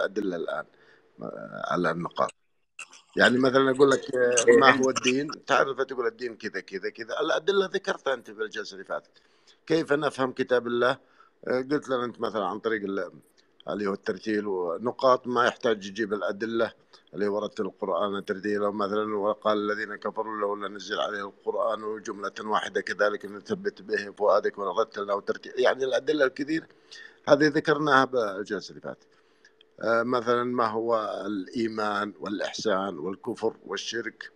الادله الان آه، على النقاط يعني مثلا اقول لك آه، إيه. ما هو الدين تعرف تقول الدين كذا كذا كذا الادله ذكرتها انت في الجلسه اللي فاتت كيف نفهم كتاب الله آه، قلت لنا انت مثلا عن طريق اللي هو الترتيل ونقاط ما يحتاج يجيب الادله اللي وردت القران ترتيلا مثلا وقال الذين كفروا لولا نزل عليه القران جمله واحده كذلك نثبت به فؤادك ونرتل له ترتيل يعني الادله الكثير هذه ذكرناها بالجلسه اللي فاتت آه، مثلا ما هو الإيمان والإحسان والكفر والشرك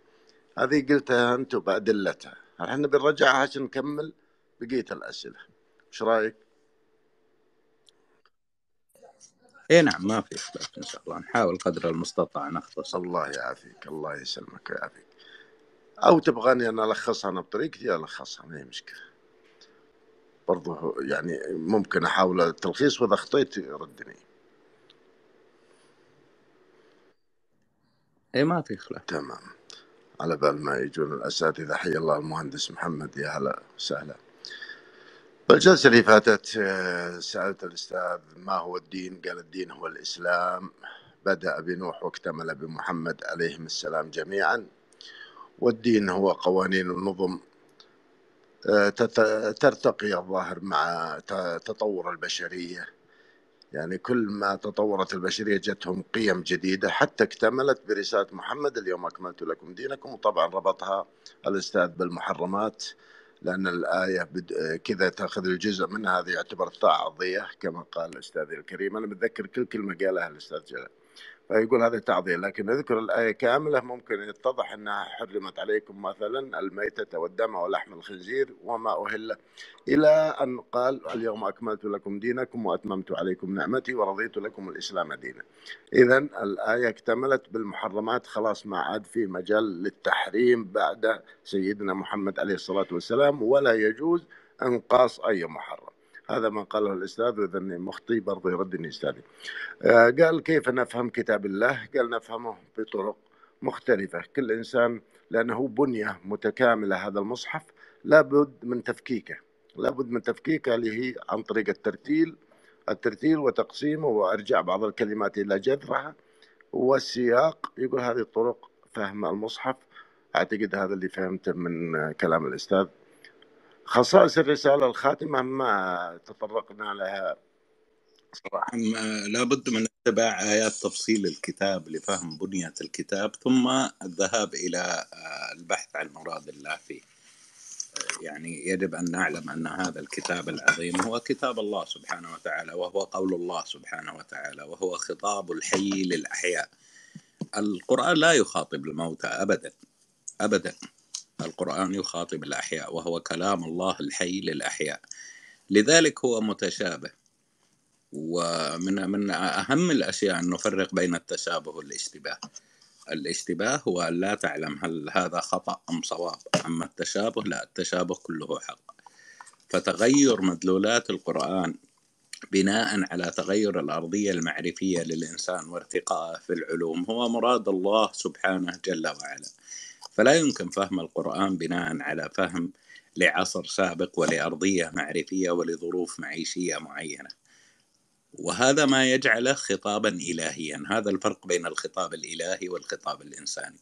هذه قلتها انت بأدلتها احنا بنرجعها عشان نكمل بقية الأسئلة ايش رأيك؟ اي نعم ما في اختلاف ان شاء الله نحاول قدر المستطاع نختصر الله يعافيك الله يسلمك ويعافيك او تبغاني انا الخصها انا بطريقتي الخصها ما هي مشكله برضه يعني ممكن احاول التلخيص واذا اخطيت ردني اي ما خلاف تمام على بال ما يجون الاساتذه حي الله المهندس محمد يا هلا وسهلا الجلسة اللي فاتت آه، سألت الأستاذ ما هو الدين قال الدين هو الإسلام بدأ بنوح واكتمل بمحمد عليهم السلام جميعا والدين هو قوانين النظم آه، ترتقي الظاهر مع تطور البشرية يعني كل ما تطورت البشريه جتهم قيم جديده حتى اكتملت برساله محمد اليوم اكملت لكم دينكم وطبعا ربطها الاستاذ بالمحرمات لان الايه كذا تاخذ الجزء منها هذه يعتبر تعظيه كما قال الأستاذ الكريم انا بتذكر كل كلمه قالها الاستاذ جلال فيقول هذا تعظيم لكن نذكر الآية كاملة ممكن يتضح أنها حرمت عليكم مثلا الميتة والدم ولحم الخنزير وما أهل إلى أن قال اليوم أكملت لكم دينكم وأتممت عليكم نعمتي ورضيت لكم الإسلام دينا إذا الآية اكتملت بالمحرمات خلاص ما عاد في مجال للتحريم بعد سيدنا محمد عليه الصلاة والسلام ولا يجوز انقاص أي محرم هذا ما قاله الاستاذ واذا اني مخطي برضه يردني استاذي. آه، قال كيف نفهم كتاب الله؟ قال نفهمه بطرق مختلفه، كل انسان لانه بنيه متكامله هذا المصحف لابد من تفكيكه، لابد من تفكيكه اللي هي عن طريق الترتيل الترتيل وتقسيمه وارجاع بعض الكلمات الى جذرها والسياق يقول هذه طرق فهم المصحف اعتقد هذا اللي فهمته من كلام الاستاذ خصائص الرسالة الخاتمة ما تطرقنا لها صراحة لابد من اتباع آيات تفصيل الكتاب لفهم بنية الكتاب ثم الذهاب إلى آه، البحث عن مراد الله فيه يعني يجب أن نعلم أن هذا الكتاب العظيم هو كتاب الله سبحانه وتعالى وهو قول الله سبحانه وتعالى وهو خطاب الحي للأحياء القرآن لا يخاطب الموتى أبدا أبدا القرآن يخاطب الأحياء وهو كلام الله الحي للأحياء لذلك هو متشابه ومن من أهم الأشياء أن نفرق بين التشابه والاشتباه الاشتباه هو أن لا تعلم هل هذا خطأ أم صواب أما التشابه لا التشابه كله حق فتغير مدلولات القرآن بناء على تغير الارضيه المعرفيه للانسان وارتقائه في العلوم هو مراد الله سبحانه جل وعلا فلا يمكن فهم القرآن بناء على فهم لعصر سابق ولأرضية معرفية ولظروف معيشية معينة وهذا ما يجعله خطابا إلهيا هذا الفرق بين الخطاب الإلهي والخطاب الإنساني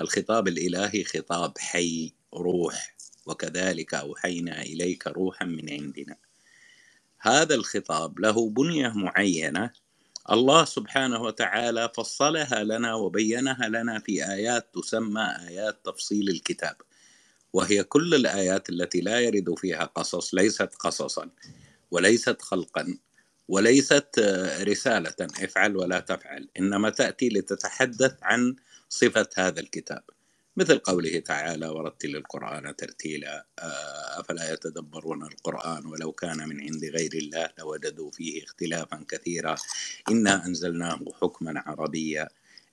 الخطاب الإلهي خطاب حي روح وكذلك أوحينا إليك روحا من عندنا هذا الخطاب له بنية معينة الله سبحانه وتعالى فصلها لنا وبينها لنا في ايات تسمى ايات تفصيل الكتاب وهي كل الايات التي لا يرد فيها قصص ليست قصصا وليست خلقا وليست آه، رساله افعل ولا تفعل انما تاتي لتتحدث عن صفه هذا الكتاب مثل قوله تعالى ورتل القرآن ترتيلا آه، أفلا يتدبرون القرآن ولو كان من عند غير الله لوجدوا فيه اختلافا كثيرا إنا أنزلناه حكما عربيا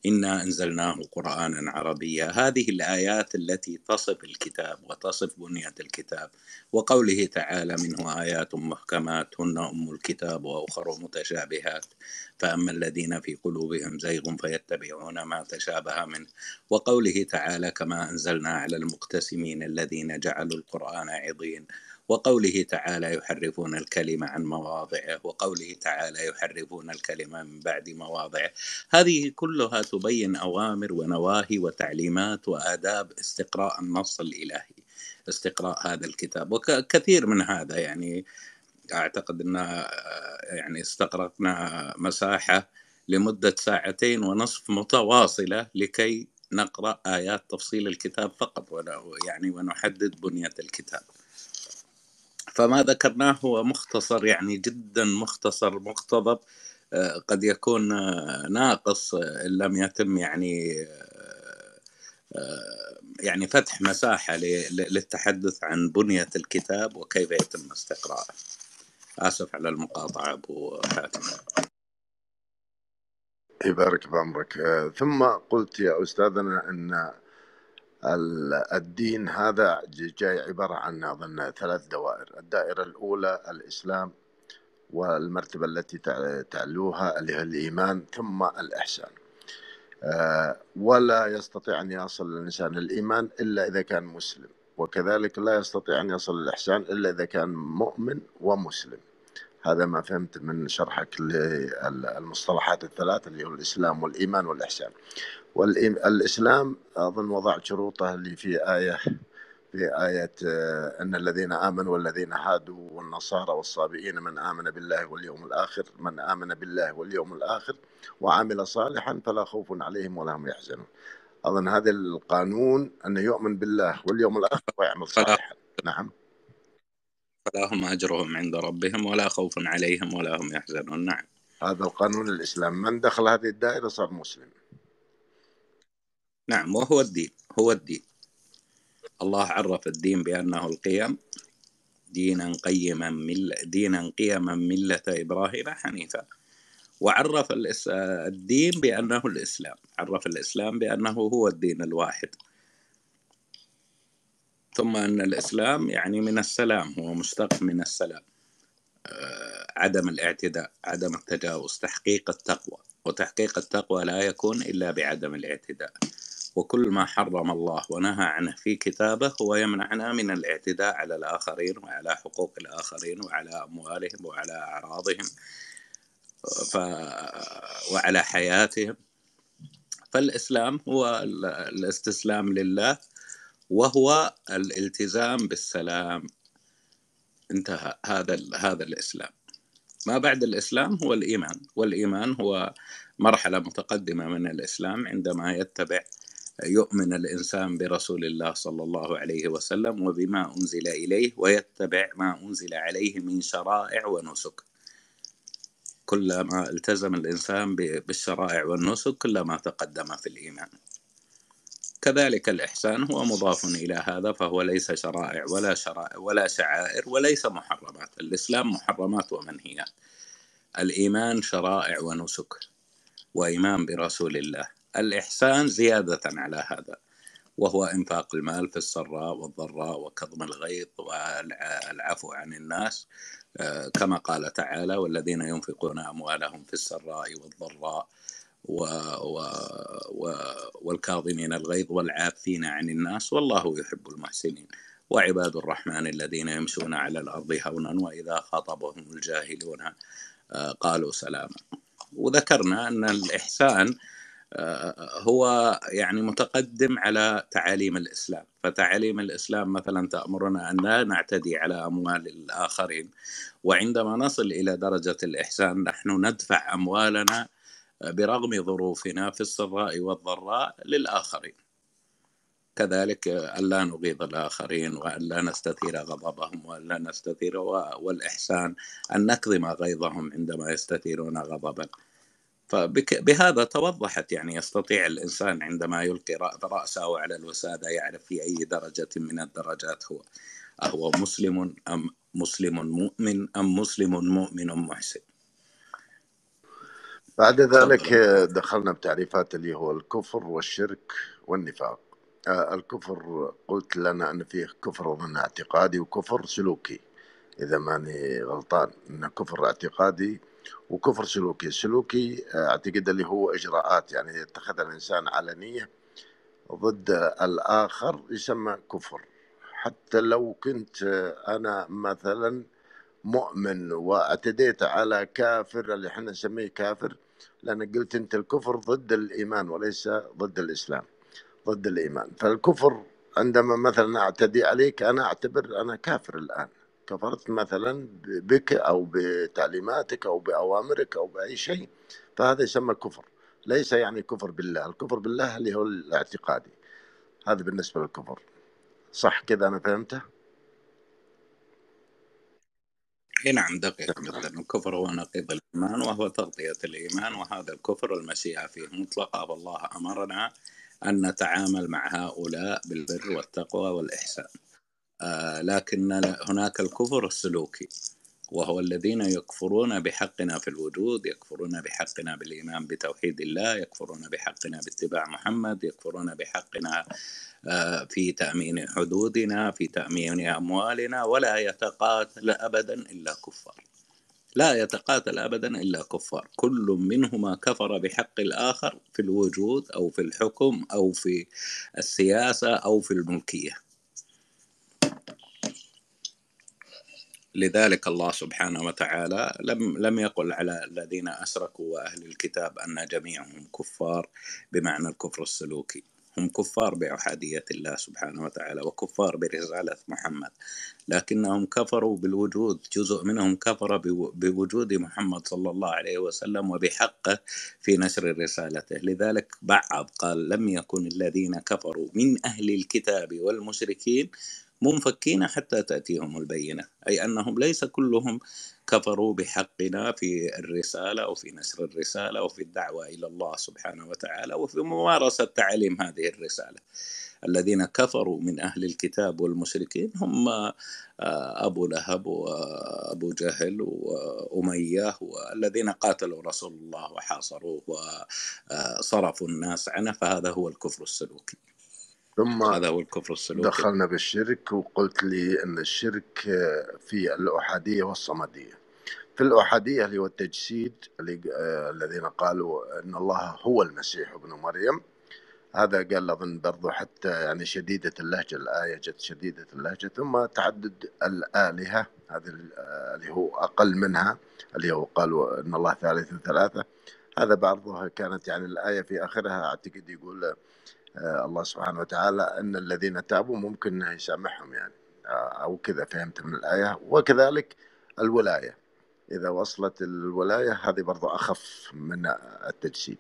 انا انزلناه قرانا عربيا هذه الايات التي تصف الكتاب وتصف بنيه الكتاب وقوله تعالى منه ايات محكمات هن ام الكتاب واخر متشابهات فاما الذين في قلوبهم زيغ فيتبعون ما تشابه منه وقوله تعالى كما انزلنا على المقتسمين الذين جعلوا القران عضين وقوله تعالى يحرفون الكلمة عن مواضعه وقوله تعالى يحرفون الكلمة من بعد مواضعه هذه كلها تبين أوامر ونواهي وتعليمات وآداب استقراء النص الإلهي استقراء هذا الكتاب وكثير من هذا يعني أعتقد أن آه، يعني استغرقنا مساحة لمدة ساعتين ونصف متواصلة لكي نقرأ آيات تفصيل الكتاب فقط ولا يعني ونحدد بنية الكتاب فما ذكرناه هو مختصر يعني جدا مختصر مقتضب آه، قد يكون آه، ناقص آه، ان لم يتم يعني يعني فتح مساحه للتحدث عن بنيه الكتاب وكيف يتم استقراءه. اسف على المقاطعه ابو حاتم. يبارك عمرك ثم قلت يا استاذنا ان الدين هذا جاي عبارة عن أظن ثلاث دوائر الدائرة الأولى الإسلام والمرتبة التي تعلوها اللي هي الإيمان ثم الإحسان آه، ولا يستطيع أن يصل الإنسان الإيمان إلا إذا كان مسلم وكذلك لا يستطيع أن يصل الإحسان إلا إذا كان مؤمن ومسلم هذا ما فهمت من شرحك للمصطلحات الثلاثة اللي هو الإسلام والإيمان والإحسان والإسلام أظن وضع شروطه اللي في آية في آية آه، أن الذين آمنوا والذين هادوا والنصارى والصابئين من آمن بالله واليوم الآخر من آمن بالله واليوم الآخر وعمل صالحا فلا خوف عليهم ولا هم يحزنون أظن هذا القانون أنه يؤمن بالله واليوم الآخر ويعمل صالحا نعم فلا هم أجرهم عند ربهم ولا خوف عليهم ولا هم يحزنون نعم هذا القانون الإسلام من دخل هذه الدائرة صار مسلم نعم وهو الدين هو الدين الله عرف الدين بأنه القيم دينا قيما مل دينا قيما ملة إبراهيم حنيفا وعرف الدين بأنه الإسلام عرف الإسلام بأنه هو الدين الواحد ثم أن الإسلام يعني من السلام هو مشتق من السلام آه، عدم الاعتداء عدم التجاوز تحقيق التقوى وتحقيق التقوى لا يكون إلا بعدم الاعتداء وكل ما حرم الله ونهى عنه في كتابه هو يمنعنا من الاعتداء على الآخرين وعلى حقوق الآخرين وعلى أموالهم وعلى أعراضهم ف... وعلى حياتهم فالإسلام هو الاستسلام لله وهو الالتزام بالسلام انتهى هذا هذا الاسلام ما بعد الاسلام هو الايمان والايمان هو مرحله متقدمه من الاسلام عندما يتبع يؤمن الانسان برسول الله صلى الله عليه وسلم وبما انزل اليه ويتبع ما انزل عليه من شرائع ونسك كلما التزم الانسان بالشرائع والنسك كلما تقدم في الايمان كذلك الإحسان هو مضاف إلى هذا فهو ليس شرائع ولا شرائع ولا شعائر وليس محرمات الإسلام محرمات ومنهيات الإيمان شرائع ونسك وإيمان برسول الله الإحسان زيادة على هذا وهو إنفاق المال في السراء والضراء وكظم الغيظ والعفو عن الناس آه، كما قال تعالى والذين ينفقون أموالهم في السراء والضراء و... و... و... والكاظمين الغيظ والعافين عن الناس والله يحب المحسنين وعباد الرحمن الذين يمشون على الأرض هونا وإذا خاطبهم الجاهلون آه، قالوا سلاما وذكرنا أن الإحسان هو يعني متقدم على تعاليم الاسلام، فتعاليم الاسلام مثلا تامرنا ان لا نعتدي على اموال الاخرين، وعندما نصل الى درجه الاحسان نحن ندفع اموالنا برغم ظروفنا في السراء والضراء للاخرين. كذلك ألا نغيظ الآخرين وألا نستثير غضبهم وألا نستثير والإحسان أن نكظم غيظهم عندما يستثيرون غضبا فبهذا توضحت يعني يستطيع الانسان عندما يلقي راسه على الوساده يعرف في اي درجه من الدرجات هو اهو مسلم ام مسلم مؤمن ام مسلم مؤمن محسن بعد ذلك دخلنا بتعريفات اللي هو الكفر والشرك والنفاق آه، الكفر قلت لنا ان فيه كفر ظن اعتقادي وكفر سلوكي اذا ماني غلطان ان كفر اعتقادي وكفر سلوكي السلوكي آه، اعتقد اللي هو اجراءات يعني اتخذها الانسان علنيه ضد الاخر يسمى كفر حتى لو كنت آه، انا مثلا مؤمن واعتديت على كافر اللي احنا نسميه كافر لانك قلت انت الكفر ضد الايمان وليس ضد الاسلام ضد الايمان فالكفر عندما مثلا اعتدي عليك انا اعتبر انا كافر الان كفرت مثلا بك أو بتعليماتك أو بأوامرك أو بأي شيء فهذا يسمى كفر ليس يعني كفر بالله الكفر بالله اللي هو الاعتقادي هذا بالنسبة للكفر صح كذا أنا فهمته اي نعم دقيق جدا نعم. الكفر هو نقيض الايمان وهو تغطيه الايمان وهذا الكفر المسيح فيه مطلقه والله امرنا ان نتعامل مع هؤلاء بالبر والتقوى والاحسان آه، لكن هناك الكفر السلوكي وهو الذين يكفرون بحقنا في الوجود يكفرون بحقنا بالإيمان بتوحيد الله يكفرون بحقنا باتباع محمد يكفرون بحقنا آه، في تأمين حدودنا في تأمين أموالنا ولا يتقاتل أبدا إلا كفار لا يتقاتل أبدا إلا كفار كل منهما كفر بحق الآخر في الوجود أو في الحكم أو في السياسة أو في الملكية لذلك الله سبحانه وتعالى لم لم يقل على الذين اشركوا واهل الكتاب ان جميعهم كفار بمعنى الكفر السلوكي هم كفار بأحادية الله سبحانه وتعالى وكفار برسالة محمد لكنهم كفروا بالوجود جزء منهم كفر بوجود محمد صلى الله عليه وسلم وبحقه في نشر رسالته لذلك بعض قال لم يكن الذين كفروا من أهل الكتاب والمشركين منفكين حتى تأتيهم البينة أي أنهم ليس كلهم كفروا بحقنا في الرسالة وفي نشر الرسالة وفي الدعوة إلى الله سبحانه وتعالى وفي ممارسة تعاليم هذه الرسالة الذين كفروا من أهل الكتاب والمشركين هم آه، أبو لهب وأبو آه، جهل وأمية آه، والذين قاتلوا رسول الله وحاصروه وصرفوا الناس عنه فهذا هو الكفر السلوكي ثم هذا هو الكفر السلوكي دخلنا بالشرك وقلت لي أن الشرك في الأحادية والصمدية في الأحادية اللي هو التجسيد اللي آه، الذين قالوا أن الله هو المسيح ابن مريم هذا قال أظن برضو حتى يعني شديدة اللهجة الآية جت شديدة اللهجة ثم تعدد الآلهة هذه آه، اللي هو أقل منها اللي هو قالوا أن الله ثالث ثلاثة هذا بعضها كانت يعني الآية في آخرها أعتقد يقول آه، الله سبحانه وتعالى أن الذين تابوا ممكن يسامحهم يعني آه، أو كذا فهمت من الآية وكذلك الولاية إذا وصلت الولاية هذه برضو أخف من التجسيد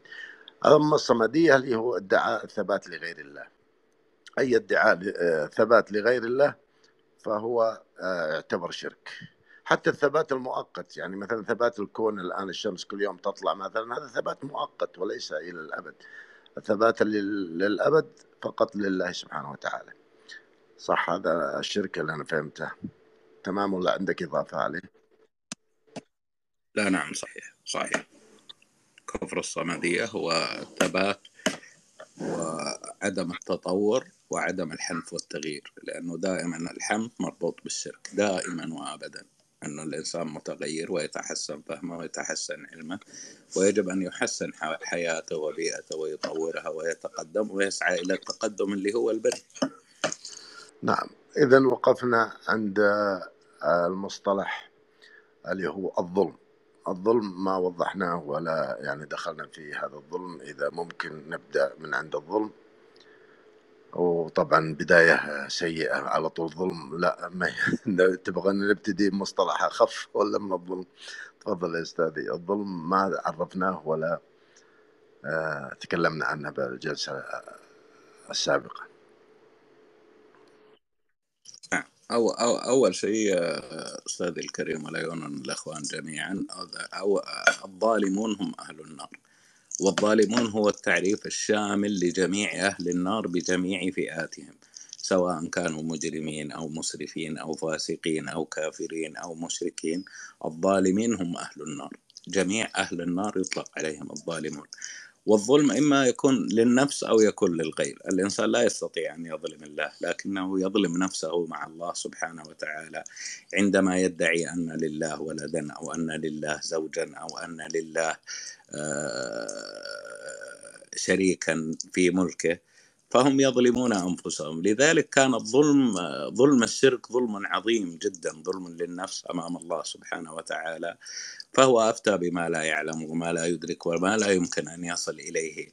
أما الصمدية اللي هو ادعاء الثبات لغير الله أي ادعاء آه، ثبات لغير الله فهو يعتبر شرك حتى الثبات المؤقت يعني مثلا ثبات الكون الآن الشمس كل يوم تطلع مثلا هذا ثبات مؤقت وليس إلى الأبد ثباتا للأبد فقط لله سبحانه وتعالى صح هذا الشرك اللي أنا فهمته تمام ولا عندك إضافة عليه لا نعم صحيح صحيح كفر الصمدية هو الثبات وعدم التطور وعدم الحنف والتغيير لأنه دائما الحنف مربوط بالشرك دائما وأبدا أن الإنسان متغير ويتحسن فهمه ويتحسن علمه ويجب أن يحسن حياته وبيئته ويطورها ويتقدم ويسعى إلى التقدم اللي هو البر نعم إذا وقفنا عند آه، المصطلح اللي هو الظلم الظلم ما وضحناه ولا يعني دخلنا في هذا الظلم إذا ممكن نبدأ من عند الظلم وطبعا بداية سيئة على طول ظلم لا ما تبغى نبتدي بمصطلح أخف ولا من الظلم تفضل يا أستاذي الظلم ما عرفناه ولا آه، تكلمنا عنه بالجلسة آه، السابقة أو أو أول شيء آه، أستاذي الكريم وليون الإخوان جميعا أو الظالمون هم أهل النار والظالمون هو التعريف الشامل لجميع أهل النار بجميع فئاتهم سواء كانوا مجرمين أو مسرفين أو فاسقين أو كافرين أو مشركين الظالمين هم أهل النار جميع أهل النار يطلق عليهم الظالمون والظلم إما يكون للنفس أو يكون للغير الإنسان لا يستطيع أن يظلم الله لكنه يظلم نفسه مع الله سبحانه وتعالى عندما يدعي أن لله ولدا أو أن لله زوجا أو أن لله آه، شريكا في ملكه فهم يظلمون انفسهم، لذلك كان الظلم ظلم الشرك ظلم عظيم جدا، ظلم للنفس امام الله سبحانه وتعالى، فهو أفتى بما لا يعلم وما لا يدرك وما لا يمكن أن يصل إليه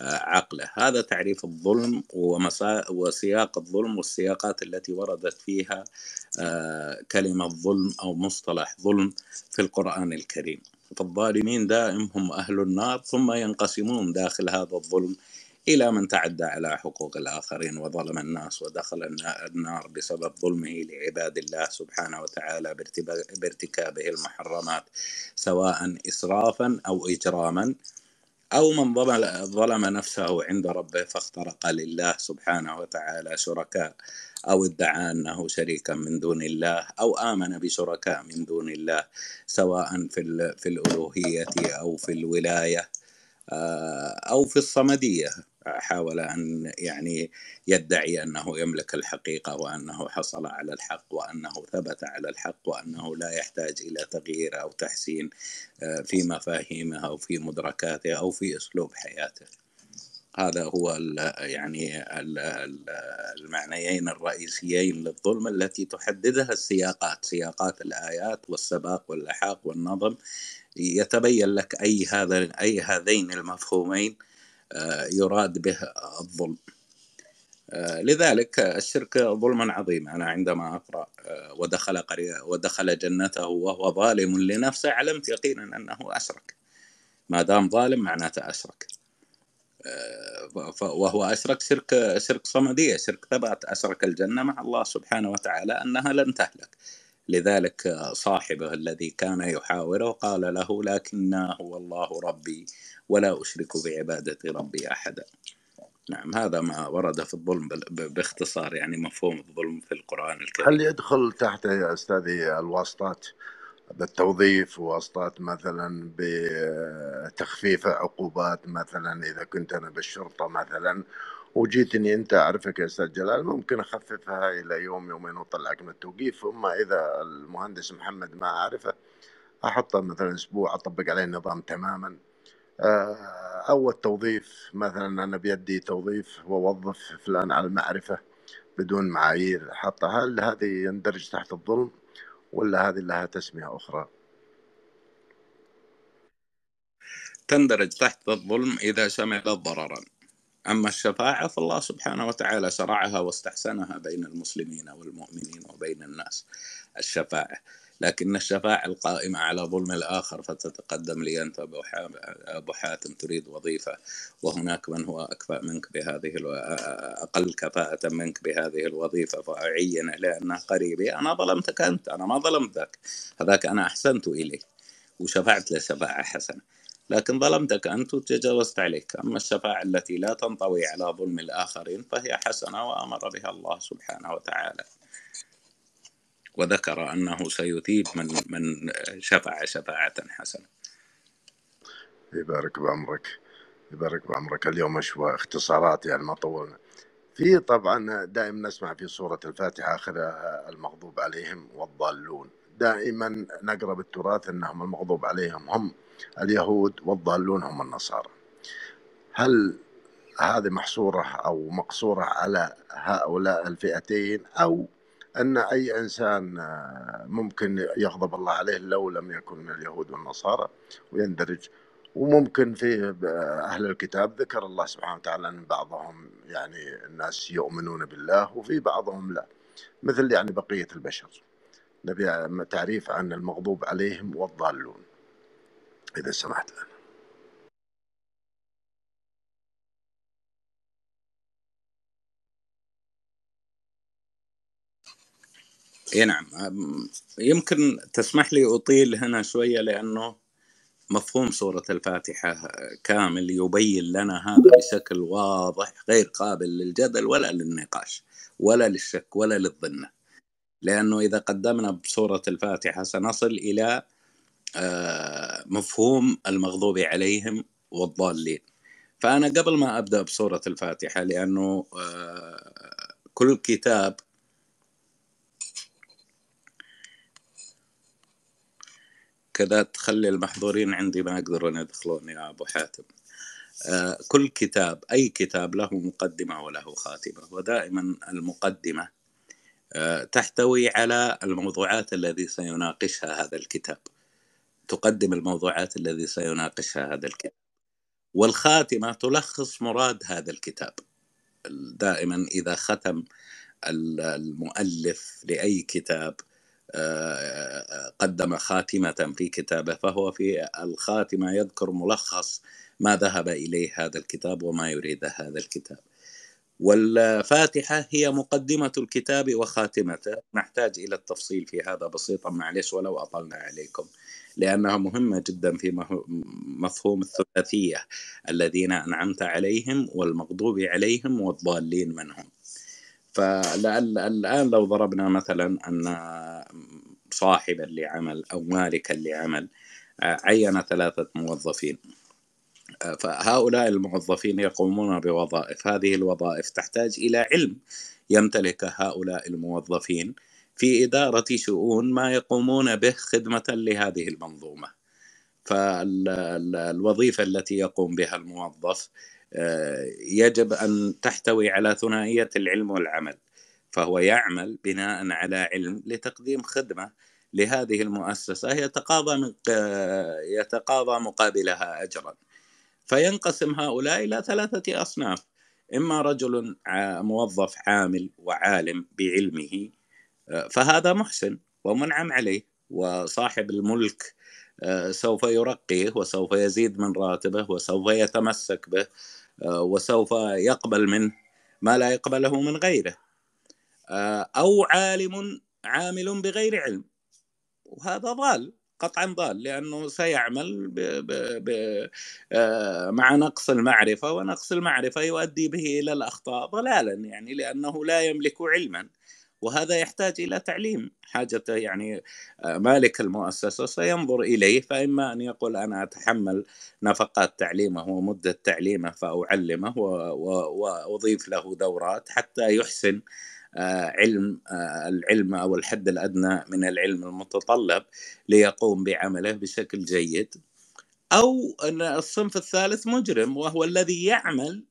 آه، عقله هذا تعريف الظلم ومسا... وسياق الظلم والسياقات التي وردت فيها آه، كلمة ظلم أو مصطلح ظلم في القرآن الكريم فالظالمين دائم هم أهل النار ثم ينقسمون داخل هذا الظلم إلى من تعدى على حقوق الآخرين وظلم الناس ودخل النار بسبب ظلمه لعباد الله سبحانه وتعالى بارتكابه المحرمات سواء إسرافا أو إجراما أو من ظلم نفسه عند ربه فاخترق لله سبحانه وتعالى شركاء أو ادعى أنه شريكا من دون الله أو آمن بشركاء من دون الله سواء في, في الألوهية أو في الولاية آه، أو في الصمدية حاول ان يعني يدعي انه يملك الحقيقه وانه حصل على الحق وانه ثبت على الحق وانه لا يحتاج الى تغيير او تحسين آه، في مفاهيمه او في مدركاته او في اسلوب حياته. هذا هو الـ يعني الـ المعنيين الرئيسيين للظلم التي تحددها السياقات، سياقات الايات والسباق واللحاق والنظم يتبين لك اي هذا اي هذين المفهومين آه، يراد به الظلم آه، لذلك الشرك ظلما عظيما انا عندما اقرا آه، ودخل قرية ودخل جنته وهو ظالم لنفسه علمت يقينا انه اشرك ما دام ظالم معناته اشرك وهو اشرك شرك شرك صمديه شرك ثبات اشرك الجنه مع الله سبحانه وتعالى انها لن تهلك لذلك صاحبه الذي كان يحاوره قال له لكنه هو الله ربي ولا أشرك بعبادة ربي أحدا نعم هذا ما ورد في الظلم باختصار يعني مفهوم الظلم في القرآن الكريم هل يدخل تحت يا أستاذي الواسطات بالتوظيف واسطات مثلا بتخفيف عقوبات مثلا إذا كنت أنا بالشرطة مثلا وجيتني انت اعرفك يا استاذ جلال ممكن اخففها الى يوم يومين واطلعك من التوقيف اما اذا المهندس محمد ما اعرفه احطه مثلا اسبوع اطبق عليه النظام تماما آه، او التوظيف مثلا انا بيدي توظيف واوظف فلان على المعرفه بدون معايير حتى هل هذه يندرج تحت الظلم ولا هذه لها تسميه اخرى؟ تندرج تحت الظلم اذا سمع ضررا أما الشفاعة فالله سبحانه وتعالى شرعها واستحسنها بين المسلمين والمؤمنين وبين الناس الشفاعة لكن الشفاعة القائمة على ظلم الآخر فتتقدم لي أنت أبو حاتم تريد وظيفة وهناك من هو أكفأ منك بهذه أقل كفاءة منك بهذه الوظيفة فأعين لأنه قريبي أنا ظلمتك أنت أنا ما ظلمتك هذاك أنا أحسنت إليك وشفعت له شفاعة حسنة لكن ظلمتك أنت وتجاوزت عليك أما الشفاعة التي لا تنطوي على ظلم الآخرين فهي حسنة وأمر بها الله سبحانه وتعالى وذكر أنه سيثيب من من شفع شفاعة حسنة يبارك بعمرك يبارك بعمرك اليوم شوى اختصارات يعني ما طولنا في طبعا دائما نسمع في سورة الفاتحة آخر المغضوب عليهم والضالون دائما نقرأ بالتراث أنهم المغضوب عليهم هم اليهود والضالون هم النصارى هل هذه محصورة أو مقصورة على هؤلاء الفئتين أو أن أي إنسان آه، ممكن يغضب الله عليه لو لم يكن من اليهود والنصارى ويندرج وممكن في آه، أهل الكتاب ذكر الله سبحانه وتعالى أن بعضهم يعني الناس يؤمنون بالله وفي بعضهم لا مثل يعني بقية البشر نبي آه، تعريف عن المغضوب عليهم والضالون إذا سمحت لنا اي نعم يمكن تسمح لي اطيل هنا شويه لانه مفهوم سوره الفاتحه كامل يبين لنا هذا بشكل واضح غير قابل للجدل ولا للنقاش ولا للشك ولا للظنه لانه اذا قدمنا بسوره الفاتحه سنصل الى آه، مفهوم المغضوب عليهم والضالين فأنا قبل ما أبدأ بسورة الفاتحة لأنه آه، كل كتاب كذا تخلي المحظورين عندي ما يقدرون يدخلون يا أبو حاتم آه، كل كتاب أي كتاب له مقدمة وله خاتمة ودائما المقدمة تحتوي على الموضوعات التي سيناقشها هذا الكتاب تقدم الموضوعات الذي سيناقشها هذا الكتاب والخاتمه تلخص مراد هذا الكتاب دائما اذا ختم المؤلف لاي كتاب آه، قدم خاتمه في كتابه فهو في الخاتمه يذكر ملخص ما ذهب اليه هذا الكتاب وما يريد هذا الكتاب والفاتحة هي مقدمة الكتاب وخاتمته نحتاج إلى التفصيل في هذا بسيطا معلش ولو أطلنا عليكم لأنها مهمة جدا في مفهوم الثلاثية الذين أنعمت عليهم والمغضوب عليهم والضالين منهم فلعل الآن لو ضربنا مثلا أن صاحبا لعمل أو مالكا لعمل آه، عين ثلاثة موظفين آه، فهؤلاء الموظفين يقومون بوظائف هذه الوظائف تحتاج إلى علم يمتلك هؤلاء الموظفين في إدارة شؤون ما يقومون به خدمة لهذه المنظومة فالوظيفة التي يقوم بها الموظف آه، يجب أن تحتوي على ثنائية العلم والعمل فهو يعمل بناء على علم لتقديم خدمة لهذه المؤسسة يتقاضى آه، يتقاضى مقابلها أجرا فينقسم هؤلاء إلى ثلاثة أصناف إما رجل موظف عامل وعالم بعلمه فهذا محسن ومنعم عليه وصاحب الملك آه، سوف يرقيه وسوف يزيد من راتبه وسوف يتمسك به آه، وسوف يقبل منه ما لا يقبله من غيره آه، او عالم عامل بغير علم وهذا ضال قطعا ضال لانه سيعمل بـ بـ بـ مع نقص المعرفه ونقص المعرفه يؤدي به الى الاخطاء ضلالا يعني لانه لا يملك علما وهذا يحتاج الى تعليم حاجته يعني آه، مالك المؤسسه سينظر اليه فاما ان يقول انا اتحمل نفقات تعليمه ومده تعليمه فاعلمه واضيف له دورات حتى يحسن آه، علم آه، العلم او الحد الادنى من العلم المتطلب ليقوم بعمله بشكل جيد او ان الصنف الثالث مجرم وهو الذي يعمل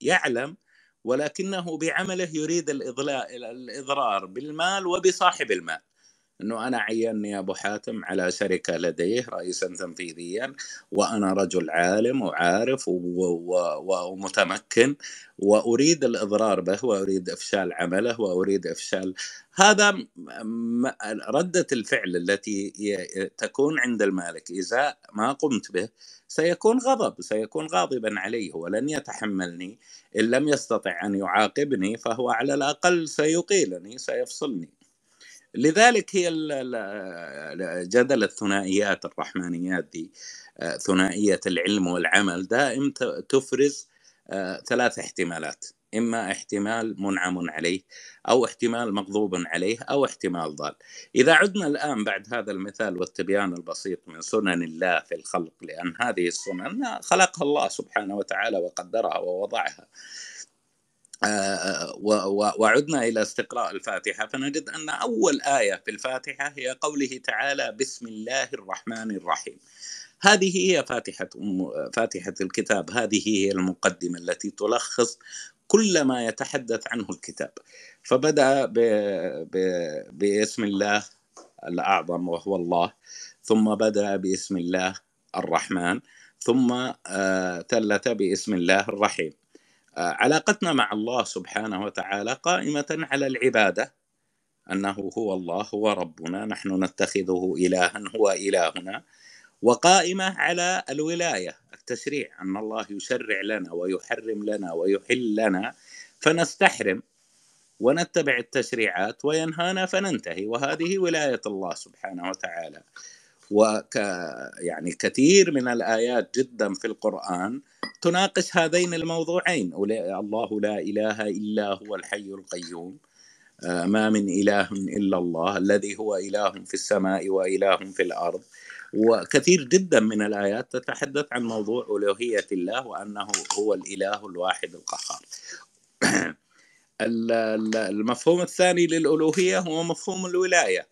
يعلم ولكنه بعمله يريد الإضلاء الإضرار بالمال وبصاحب المال انه انا عينني ابو حاتم على شركه لديه رئيسا تنفيذيا وانا رجل عالم وعارف ومتمكن واريد الاضرار به واريد افشال عمله واريد افشال هذا رده الفعل التي تكون عند المالك اذا ما قمت به سيكون غضب سيكون غاضبا عليه ولن يتحملني ان لم يستطع ان يعاقبني فهو على الاقل سيقيلني سيفصلني لذلك هي جدل الثنائيات الرحمانيات دي آه، ثنائية العلم والعمل دائم تفرز آه، ثلاث احتمالات إما احتمال منعم عليه أو احتمال مغضوب عليه أو احتمال ضال إذا عدنا الآن بعد هذا المثال والتبيان البسيط من سنن الله في الخلق لأن هذه السنن خلقها الله سبحانه وتعالى وقدرها ووضعها آه، آه، آه، وعدنا الى استقراء الفاتحه فنجد ان اول ايه في الفاتحه هي قوله تعالى بسم الله الرحمن الرحيم. هذه هي فاتحه فاتحه الكتاب، هذه هي المقدمه التي تلخص كل ما يتحدث عنه الكتاب. فبدا ب ب باسم الله الاعظم وهو الله، ثم بدا باسم الله الرحمن، ثم ثلث باسم الله الرحيم. علاقتنا مع الله سبحانه وتعالى قائمه على العباده انه هو الله هو ربنا نحن نتخذه الها هو الهنا وقائمه على الولايه التشريع ان الله يشرع لنا ويحرم لنا ويحل لنا فنستحرم ونتبع التشريعات وينهانا فننتهي وهذه ولايه الله سبحانه وتعالى وك يعني كثير من الايات جدا في القران تناقش هذين الموضوعين الله لا اله الا هو الحي القيوم آه، ما من اله الا الله الذي هو اله في السماء واله في الارض وكثير جدا من الايات تتحدث عن موضوع الوهيه الله وانه هو الاله الواحد القهار المفهوم الثاني للالوهيه هو مفهوم الولايه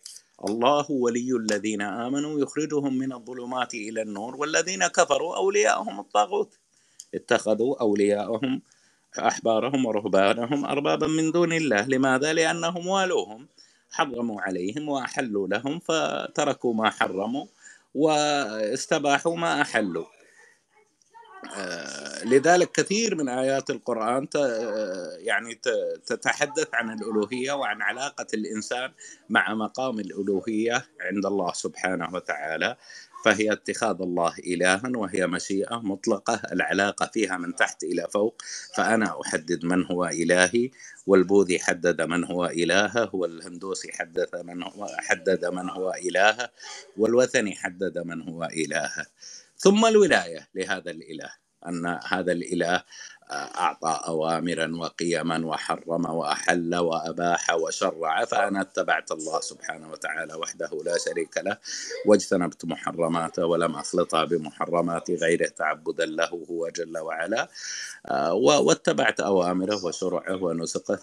الله ولي الذين امنوا يخرجهم من الظلمات الى النور والذين كفروا اولياءهم الطاغوت اتخذوا اولياءهم احبارهم ورهبانهم اربابا من دون الله لماذا لانهم والوهم حرموا عليهم واحلوا لهم فتركوا ما حرموا واستباحوا ما احلوا آه، لذلك كثير من آيات القرآن آه، يعني تتحدث عن الألوهية وعن علاقة الإنسان مع مقام الألوهية عند الله سبحانه وتعالى فهي اتخاذ الله إلها وهي مشيئة مطلقة العلاقة فيها من تحت إلى فوق فأنا أحدد من هو إلهي والبوذي حدد من هو إلهه والهندوسي حدد من هو حدد من هو إلهه والوثني حدد من هو إلهه ثم الولايه لهذا الاله ان هذا الاله أعطى أوامرا وقيما وحرم وأحل وأباح وشرع فأنا اتبعت الله سبحانه وتعالى وحده لا شريك له واجتنبت محرماته ولم أخلطها بمحرمات غيره تعبدا له هو جل وعلا آه، واتبعت أوامره وشرعه ونسقه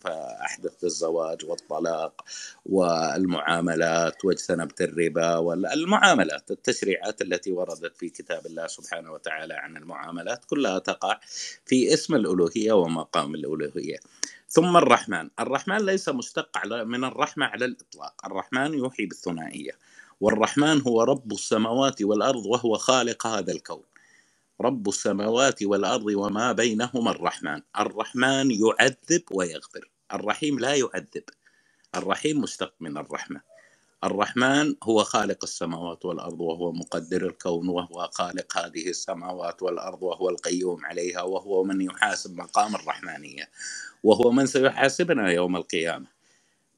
فأحدثت الزواج والطلاق والمعاملات واجتنبت الربا والمعاملات التشريعات التي وردت في كتاب الله سبحانه وتعالى عن المعاملات كلها تقع في اسم الألوهية ومقام الألوهية ثم الرحمن الرحمن ليس مشتق من الرحمة على الإطلاق الرحمن يوحي بالثنائية والرحمن هو رب السماوات والأرض وهو خالق هذا الكون رب السماوات والأرض وما بينهما الرحمن الرحمن يعذب ويغفر الرحيم لا يعذب الرحيم مشتق من الرحمه الرحمن هو خالق السماوات والارض وهو مقدر الكون وهو خالق هذه السماوات والارض وهو القيوم عليها وهو من يحاسب مقام الرحمانيه وهو من سيحاسبنا يوم القيامه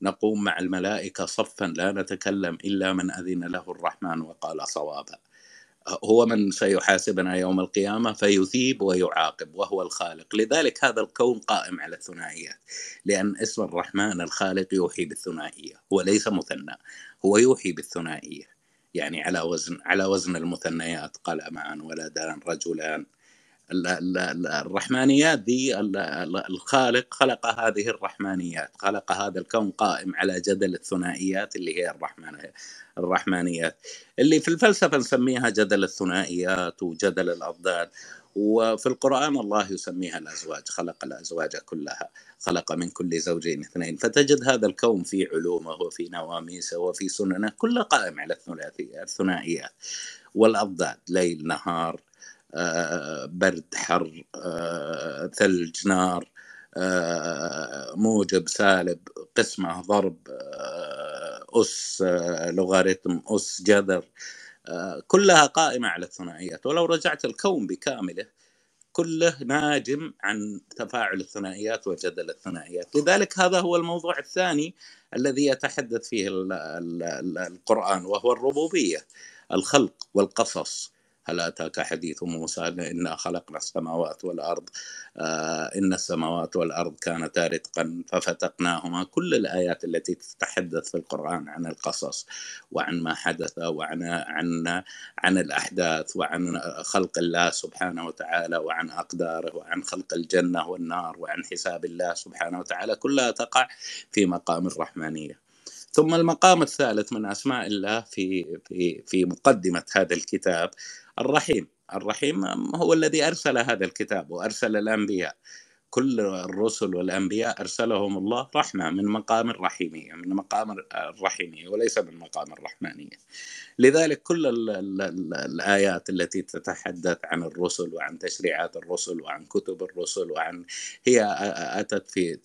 نقوم مع الملائكه صفا لا نتكلم الا من اذن له الرحمن وقال صوابا هو من سيحاسبنا يوم القيامة فيثيب ويعاقب وهو الخالق لذلك هذا الكون قائم على الثنائيات لأن اسم الرحمن الخالق يوحي بالثنائية هو ليس مثنى هو يوحي بالثنائية يعني على وزن على وزن المثنيات قلمان ولدان رجلان الرحمانيات دي الخالق خلق هذه الرحمانيات خلق هذا الكون قائم على جدل الثنائيات اللي هي الرحمن الرحمانيات اللي في الفلسفة نسميها جدل الثنائيات وجدل الأضداد وفي القرآن الله يسميها الأزواج خلق الأزواج كلها خلق من كل زوجين اثنين فتجد هذا الكون في علومه وفي نواميسه وفي سننه كله قائم على الثنائيات والأضداد ليل نهار برد حر ثلج نار موجب سالب قسمه ضرب اس لوغاريتم اس جذر كلها قائمه على الثنائيات ولو رجعت الكون بكامله كله ناجم عن تفاعل الثنائيات وجدل الثنائيات لذلك هذا هو الموضوع الثاني الذي يتحدث فيه القرآن وهو الربوبية الخلق والقصص هل أتاك حديث موسى إنا خلقنا السماوات والأرض آه، إن السماوات والأرض كانتا رتقا ففتقناهما كل الآيات التي تتحدث في القرآن عن القصص وعن ما حدث وعن عن عن الأحداث وعن خلق الله سبحانه وتعالى وعن أقداره وعن خلق الجنة والنار وعن حساب الله سبحانه وتعالى كلها تقع في مقام الرحمنيه ثم المقام الثالث من اسماء الله في في في مقدمه هذا الكتاب الرحيم الرحيم هو الذي ارسل هذا الكتاب وارسل الانبياء كل الرسل والأنبياء أرسلهم الله رحمة من مقام الرحيمية من مقام الرحيمية وليس من مقام الرحمانية لذلك كل الآيات التي تتحدث عن الرسل وعن تشريعات الرسل وعن كتب الرسل وعن هي أتت في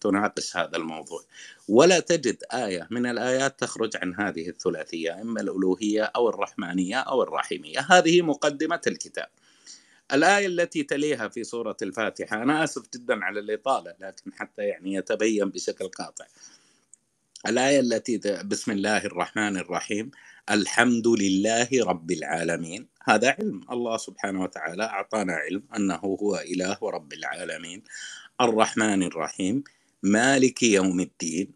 تناقش هذا الموضوع ولا تجد آية من الآيات تخرج عن هذه الثلاثية إما الألوهية أو الرحمانية أو الرحيمية هذه مقدمة الكتاب الآية التي تليها في سورة الفاتحة أنا آسف جدا على الإطالة لكن حتى يعني يتبين بشكل قاطع الآية التي بسم الله الرحمن الرحيم الحمد لله رب العالمين هذا علم الله سبحانه وتعالى أعطانا علم أنه هو إله ورب العالمين الرحمن الرحيم مالك يوم الدين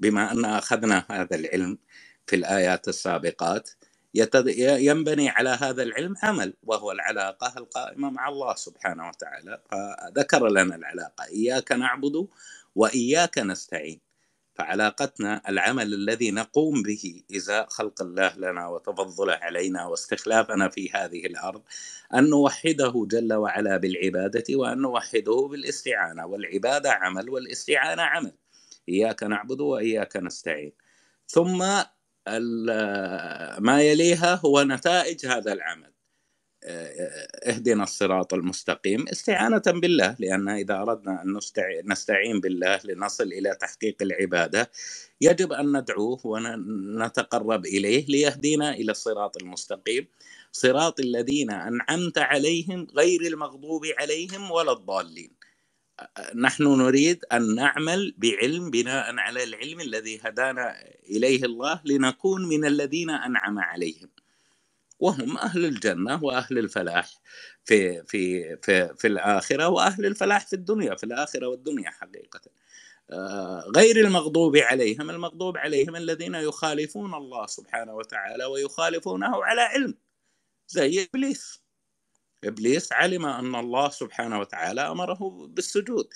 بما أن أخذنا هذا العلم في الآيات السابقات ينبني على هذا العلم عمل وهو العلاقة القائمة مع الله سبحانه وتعالى فذكر لنا العلاقة إياك نعبد وإياك نستعين فعلاقتنا العمل الذي نقوم به إزاء خلق الله لنا وتفضله علينا واستخلافنا في هذه الأرض أن نوحده جل وعلا بالعبادة وأن نوحده بالاستعانة والعبادة عمل والاستعانة عمل إياك نعبد وإياك نستعين ثم ما يليها هو نتائج هذا العمل اهدنا الصراط المستقيم استعانة بالله لأن إذا أردنا أن نستعين بالله لنصل إلى تحقيق العبادة يجب أن ندعوه ونتقرب إليه ليهدينا إلى الصراط المستقيم صراط الذين أنعمت عليهم غير المغضوب عليهم ولا الضالين نحن نريد ان نعمل بعلم بناء على العلم الذي هدانا اليه الله لنكون من الذين انعم عليهم وهم اهل الجنه واهل الفلاح في في في في الاخره واهل الفلاح في الدنيا في الاخره والدنيا حقيقه آه، غير المغضوب عليهم المغضوب عليهم الذين يخالفون الله سبحانه وتعالى ويخالفونه على علم زي ابليس ابليس علم ان الله سبحانه وتعالى امره بالسجود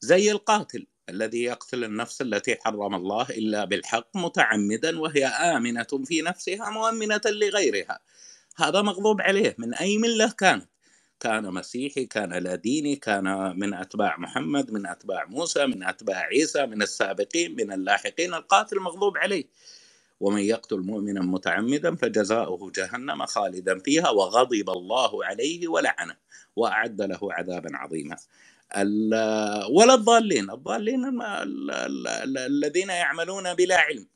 زي القاتل الذي يقتل النفس التي حرم الله الا بالحق متعمدا وهي امنه في نفسها مؤمنه لغيرها هذا مغضوب عليه من اي مله كانت كان مسيحي كان ديني كان من اتباع محمد من اتباع موسى من اتباع عيسى من السابقين من اللاحقين القاتل مغضوب عليه ومن يقتل مؤمنا متعمدا فجزاؤه جهنم خالدا فيها وغضب الله عليه ولعنه واعد له عذابا عظيما ولا الضالين الضالين الذين يعملون بلا علم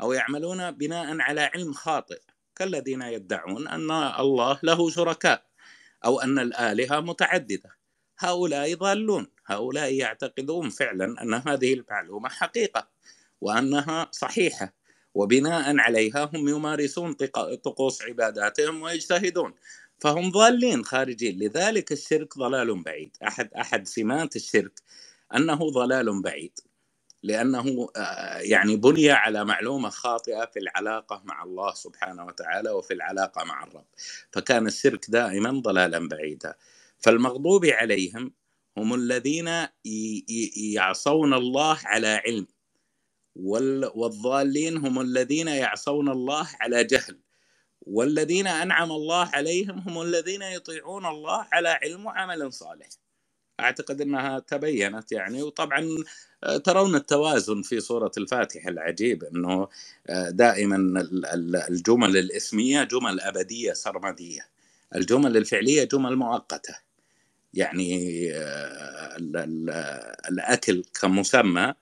او يعملون بناء على علم خاطئ كالذين يدعون ان الله له شركاء او ان الالهه متعدده هؤلاء ضالون هؤلاء يعتقدون فعلا ان هذه المعلومه حقيقه وانها صحيحه وبناء عليها هم يمارسون طقوس عباداتهم ويجتهدون فهم ضالين خارجين لذلك الشرك ضلال بعيد احد احد سمات الشرك انه ضلال بعيد لانه آه، يعني بني على معلومه خاطئه في العلاقه مع الله سبحانه وتعالى وفي العلاقه مع الرب فكان الشرك دائما ضلالا بعيدا فالمغضوب عليهم هم الذين يعصون الله على علم والضالين هم الذين يعصون الله على جهل والذين انعم الله عليهم هم الذين يطيعون الله على علم وعمل صالح اعتقد انها تبينت يعني وطبعا آه، ترون التوازن في سوره الفاتحه العجيب انه آه، دائما الجمل الاسميه جمل ابديه سرمديه الجمل الفعليه جمل مؤقته يعني آه، الاكل كمسمى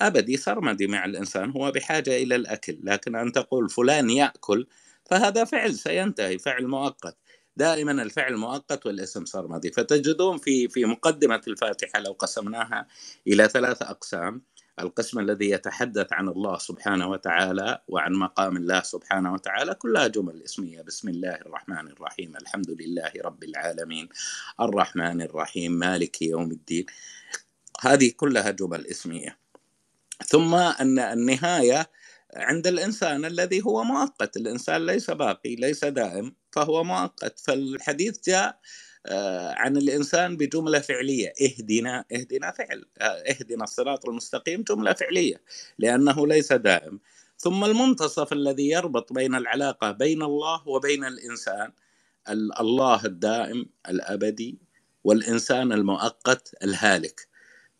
أبدي سرمدي مع الإنسان هو بحاجة إلى الأكل لكن أن تقول فلان يأكل فهذا فعل سينتهي فعل مؤقت دائما الفعل مؤقت والاسم سرمدي فتجدون في في مقدمة الفاتحة لو قسمناها إلى ثلاث أقسام القسم الذي يتحدث عن الله سبحانه وتعالى وعن مقام الله سبحانه وتعالى كلها جمل اسميه بسم الله الرحمن الرحيم الحمد لله رب العالمين الرحمن الرحيم مالك يوم الدين هذه كلها جمل اسميه ثم ان النهايه عند الانسان الذي هو مؤقت، الانسان ليس باقي، ليس دائم، فهو مؤقت، فالحديث جاء آه، عن الانسان بجمله فعليه اهدنا اهدنا فعل آه، اهدنا الصراط المستقيم جمله فعليه لانه ليس دائم ثم المنتصف الذي يربط بين العلاقه بين الله وبين الانسان الله الدائم الابدي والانسان المؤقت الهالك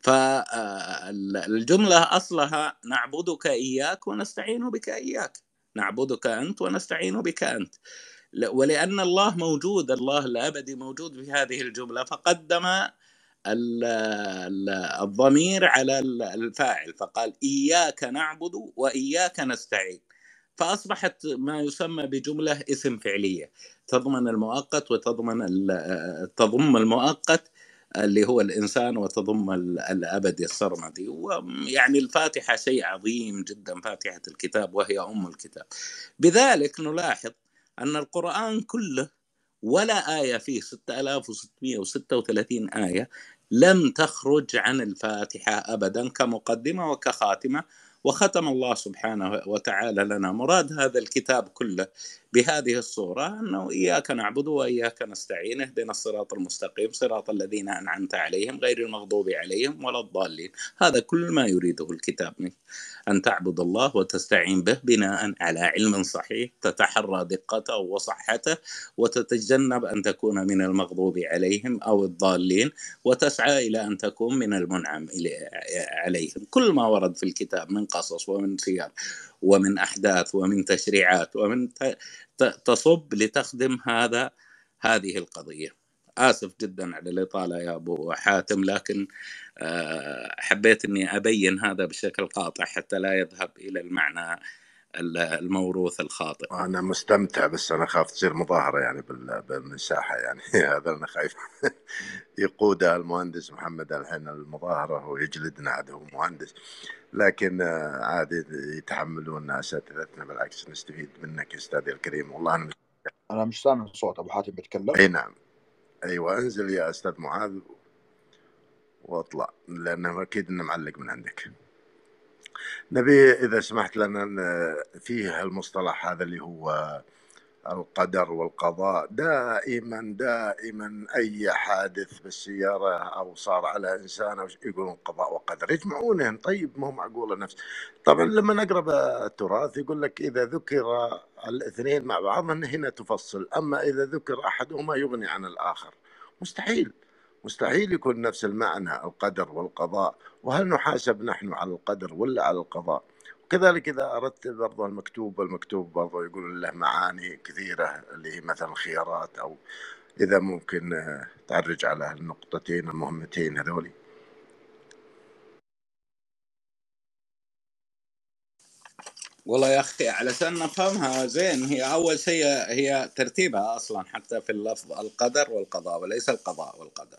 فالجملة آه، أصلها نعبدك إياك ونستعين بك إياك نعبدك أنت ونستعين بك أنت ولأن الله موجود الله الأبدي موجود في هذه الجملة فقدم الضمير على الفاعل فقال إياك نعبد وإياك نستعين فأصبحت ما يسمى بجملة اسم فعلية تضمن المؤقت وتضمن آه، تضم المؤقت اللي هو الانسان وتضم الابد السرمدي ويعني الفاتحه شيء عظيم جدا فاتحه الكتاب وهي ام الكتاب بذلك نلاحظ ان القران كله ولا ايه فيه 6636 ايه لم تخرج عن الفاتحه ابدا كمقدمه وكخاتمه وختم الله سبحانه وتعالى لنا مراد هذا الكتاب كله بهذه الصورة أنه إياك نعبد وإياك نستعين اهدنا الصراط المستقيم صراط الذين أنعمت عليهم غير المغضوب عليهم ولا الضالين هذا كل ما يريده الكتاب منك أن تعبد الله وتستعين به بناء على علم صحيح تتحرى دقته وصحته وتتجنب أن تكون من المغضوب عليهم أو الضالين وتسعى إلى أن تكون من المنعم عليهم كل ما ورد في الكتاب من قصص ومن سير ومن أحداث ومن تشريعات ومن تصب لتخدم هذا هذه القضيه اسف جدا على الاطاله يا ابو حاتم لكن آه، حبيت اني ابين هذا بشكل قاطع حتى لا يذهب الى المعنى الموروث الخاطئ انا مستمتع بس انا خاف تصير مظاهره يعني بالمساحه يعني هذا انا خايف يقودها المهندس محمد الحين المظاهره ويجلدنا عاد هو مهندس لكن آه، عادي يتحملون اساتذتنا بالعكس نستفيد منك استاذي الكريم والله انا مش انا مش سامع صوت ابو حاتم بيتكلم اي نعم ايوه انزل يا استاذ معاذ واطلع لانه اكيد انه معلق من عندك نبي إذا سمحت لنا فيه المصطلح هذا اللي هو القدر والقضاء دائما دائما أي حادث بالسيارة أو صار على إنسان أو يقولون قضاء وقدر يجمعونهم طيب ما هو معقولة نفس طبعا لما نقرا التراث يقول لك إذا ذكر الاثنين مع بعض هنا تفصل أما إذا ذكر أحدهما يغني عن الآخر مستحيل مستحيل يكون نفس المعنى القدر والقضاء وهل نحاسب نحن على القدر ولا على القضاء وكذلك إذا أردت برضه المكتوب المكتوب برضه يقول له معاني كثيرة اللي هي مثلا خيارات أو إذا ممكن آه، تعرج على النقطتين المهمتين هذولي والله يا اخي علشان نفهمها زين هي اول شيء هي ترتيبها اصلا حتى في اللفظ القدر والقضاء وليس القضاء والقدر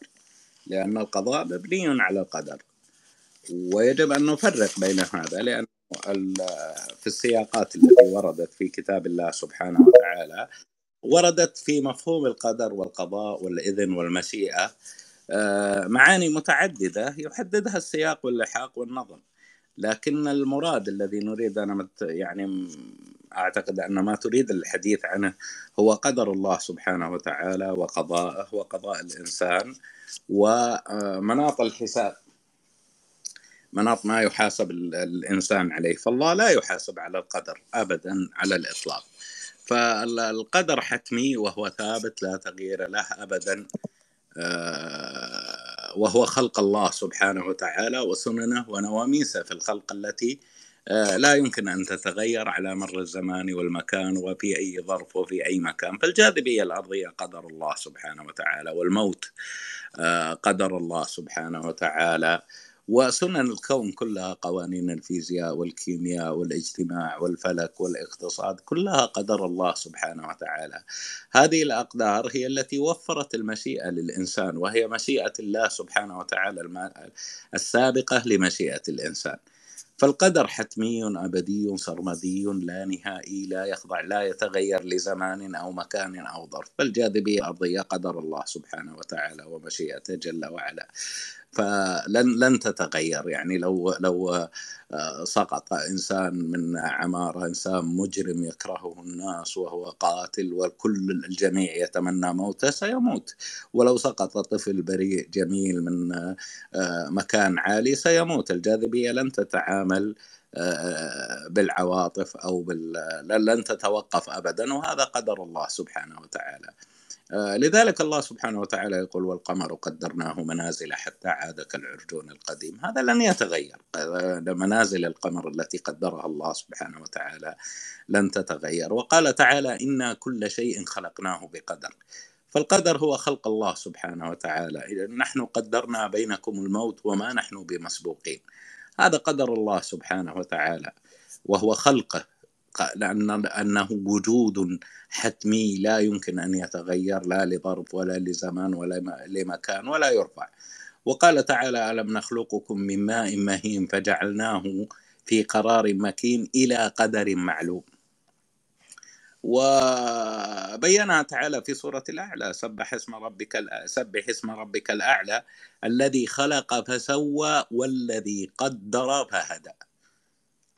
لأن القضاء مبني على القدر ويجب أن نفرق بين هذا لأن في السياقات التي وردت في كتاب الله سبحانه وتعالى وردت في مفهوم القدر والقضاء والإذن والمشيئة آه، معاني متعددة يحددها السياق واللحاق والنظم لكن المراد الذي نريد أنا يعني أعتقد أن ما تريد الحديث عنه هو قدر الله سبحانه وتعالى وقضاءه وقضاء الإنسان ومناط الحساب مناط ما يحاسب الإنسان عليه فالله لا يحاسب على القدر أبدا على الإطلاق فالقدر حتمي وهو ثابت لا تغيير له أبدا آه، وهو خلق الله سبحانه وتعالى وسننه ونواميسه في الخلق التي آه، لا يمكن ان تتغير على مر الزمان والمكان وفي اي ظرف وفي اي مكان، فالجاذبيه الارضيه قدر الله سبحانه وتعالى والموت آه، قدر الله سبحانه وتعالى وسنن الكون كلها قوانين الفيزياء والكيمياء والاجتماع والفلك والاقتصاد كلها قدر الله سبحانه وتعالى. هذه الاقدار هي التي وفرت المشيئه للانسان وهي مشيئه الله سبحانه وتعالى السابقه لمشيئه الانسان. فالقدر حتمي ابدي سرمدي لا نهائي لا يخضع لا يتغير لزمان او مكان او ظرف فالجاذبيه الارضيه قدر الله سبحانه وتعالى ومشيئته جل وعلا فلن لن تتغير يعني لو لو آه، سقط انسان من عماره انسان مجرم يكرهه الناس وهو قاتل وكل الجميع يتمنى موته سيموت ولو سقط طفل بريء جميل من آه، آه، مكان عالي سيموت الجاذبيه لن تتعامل بالعواطف او بال... لن تتوقف ابدا وهذا قدر الله سبحانه وتعالى. آه، لذلك الله سبحانه وتعالى يقول والقمر قدرناه منازل حتى عاد كالعرجون القديم هذا لن يتغير آه، منازل القمر التي قدرها الله سبحانه وتعالى لن تتغير وقال تعالى إنا كل شيء خلقناه بقدر فالقدر هو خلق الله سبحانه وتعالى نحن قدرنا بينكم الموت وما نحن بمسبوقين هذا قدر الله سبحانه وتعالى وهو خلقه يبقى لأن أنه وجود حتمي لا يمكن أن يتغير لا لظرف ولا لزمان ولا لمكان ولا يرفع وقال تعالى ألم نخلقكم من ماء مهين فجعلناه في قرار مكين إلى قدر معلوم وبينها تعالى في سورة الأعلى سبح اسم ربك سبح اسم ربك الأعلى الذي خلق فسوى والذي قدر فهدى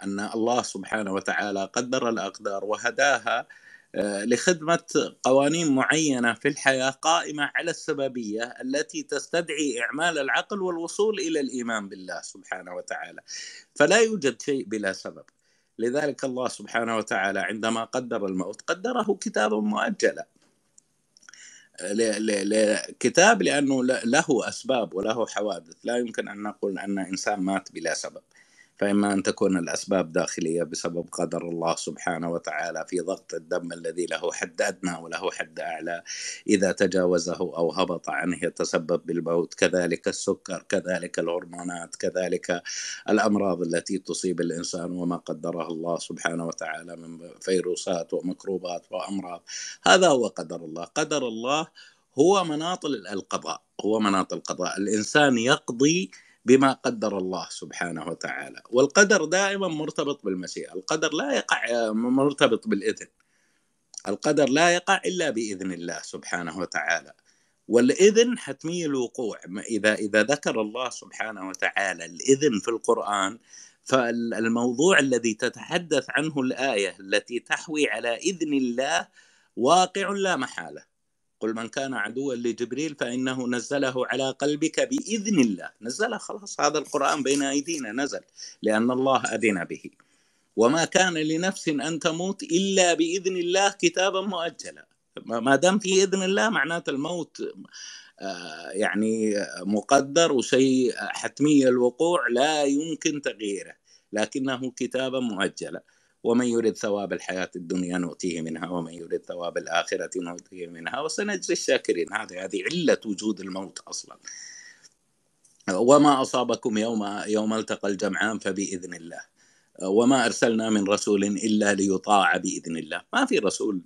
ان الله سبحانه وتعالى قدر الاقدار وهداها آه، لخدمه قوانين معينه في الحياه قائمه على السببيه التي تستدعي اعمال العقل والوصول الى الايمان بالله سبحانه وتعالى فلا يوجد شيء بلا سبب لذلك الله سبحانه وتعالى عندما قدر الموت قدره كتابا مؤجلا آه، كتاب لانه له اسباب وله حوادث لا يمكن ان نقول ان انسان مات بلا سبب فإما أن تكون الأسباب داخلية بسبب قدر الله سبحانه وتعالى في ضغط الدم الذي له حد أدنى وله حد أعلى إذا تجاوزه أو هبط عنه يتسبب بالموت كذلك السكر كذلك الهرمونات كذلك الأمراض التي تصيب الإنسان وما قدره الله سبحانه وتعالى من فيروسات وميكروبات وأمراض هذا هو قدر الله قدر الله هو مناط القضاء هو مناط القضاء الإنسان يقضي آه بما قدر الله سبحانه وتعالى والقدر دائما مرتبط بالمشيئة القدر لا يقع مرتبط بالإذن القدر لا يقع إلا بإذن الله سبحانه وتعالى والإذن حتمي الوقوع إذا إذا ذكر الله سبحانه وتعالى الإذن في القرآن فالموضوع الذي تتحدث عنه الآية التي تحوي على إذن الله واقع لا محالة قل من كان عدوا لجبريل فإنه نزله على قلبك بإذن الله نزله خلاص هذا القرآن بين أيدينا نزل لأن الله أذن به وما كان لنفس أن تموت إلا بإذن الله كتابا مؤجلا ما دام في إذن الله معناته الموت آه، يعني مقدر وشيء حتمي الوقوع لا يمكن تغييره لكنه كتابا مؤجلا ومن يرد ثواب الحياة الدنيا نؤتيه منها ومن يرد ثواب الآخرة نؤتيه منها وسنجزي الشاكرين هذه هذه علة وجود الموت أصلا وما أصابكم يوم يوم التقى الجمعان فبإذن الله وما أرسلنا من رسول إلا ليطاع بإذن الله ما في رسول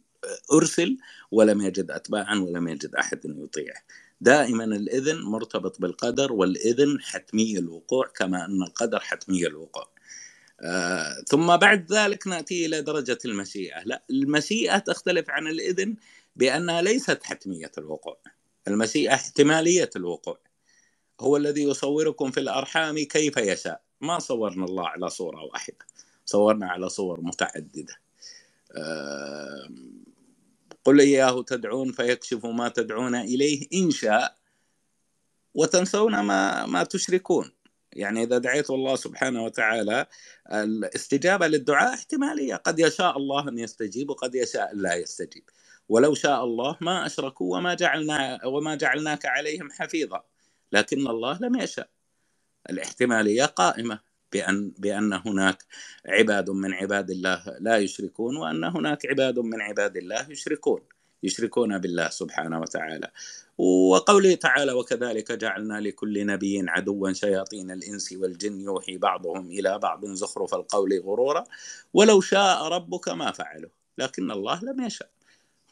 أرسل ولم يجد أتباعا ولم يجد أحد يطيعه دائما الإذن مرتبط بالقدر والإذن حتمي الوقوع كما أن القدر حتمي الوقوع آه، ثم بعد ذلك ناتي الى درجه المشيئه، لا المشيئه تختلف عن الاذن بانها ليست حتميه الوقوع. المشيئه احتماليه الوقوع. هو الذي يصوركم في الارحام كيف يشاء، ما صورنا الله على صوره واحده، صورنا على صور متعدده. آه، قل اياه تدعون فيكشف ما تدعون اليه ان شاء وتنسون ما ما تشركون يعني اذا دعيت الله سبحانه وتعالى الاستجابه للدعاء احتماليه قد يشاء الله ان يستجيب وقد يشاء لا يستجيب ولو شاء الله ما اشركوا وما جعلنا وما جعلناك عليهم حفيظا لكن الله لم يشاء الاحتماليه قائمه بان بان هناك عباد من عباد الله لا يشركون وان هناك عباد من عباد الله يشركون يشركون بالله سبحانه وتعالى وقوله تعالى وكذلك جعلنا لكل نبي عدوا شياطين الانس والجن يوحي بعضهم الى بعض زخرف القول غرورا ولو شاء ربك ما فعلوا لكن الله لم يشاء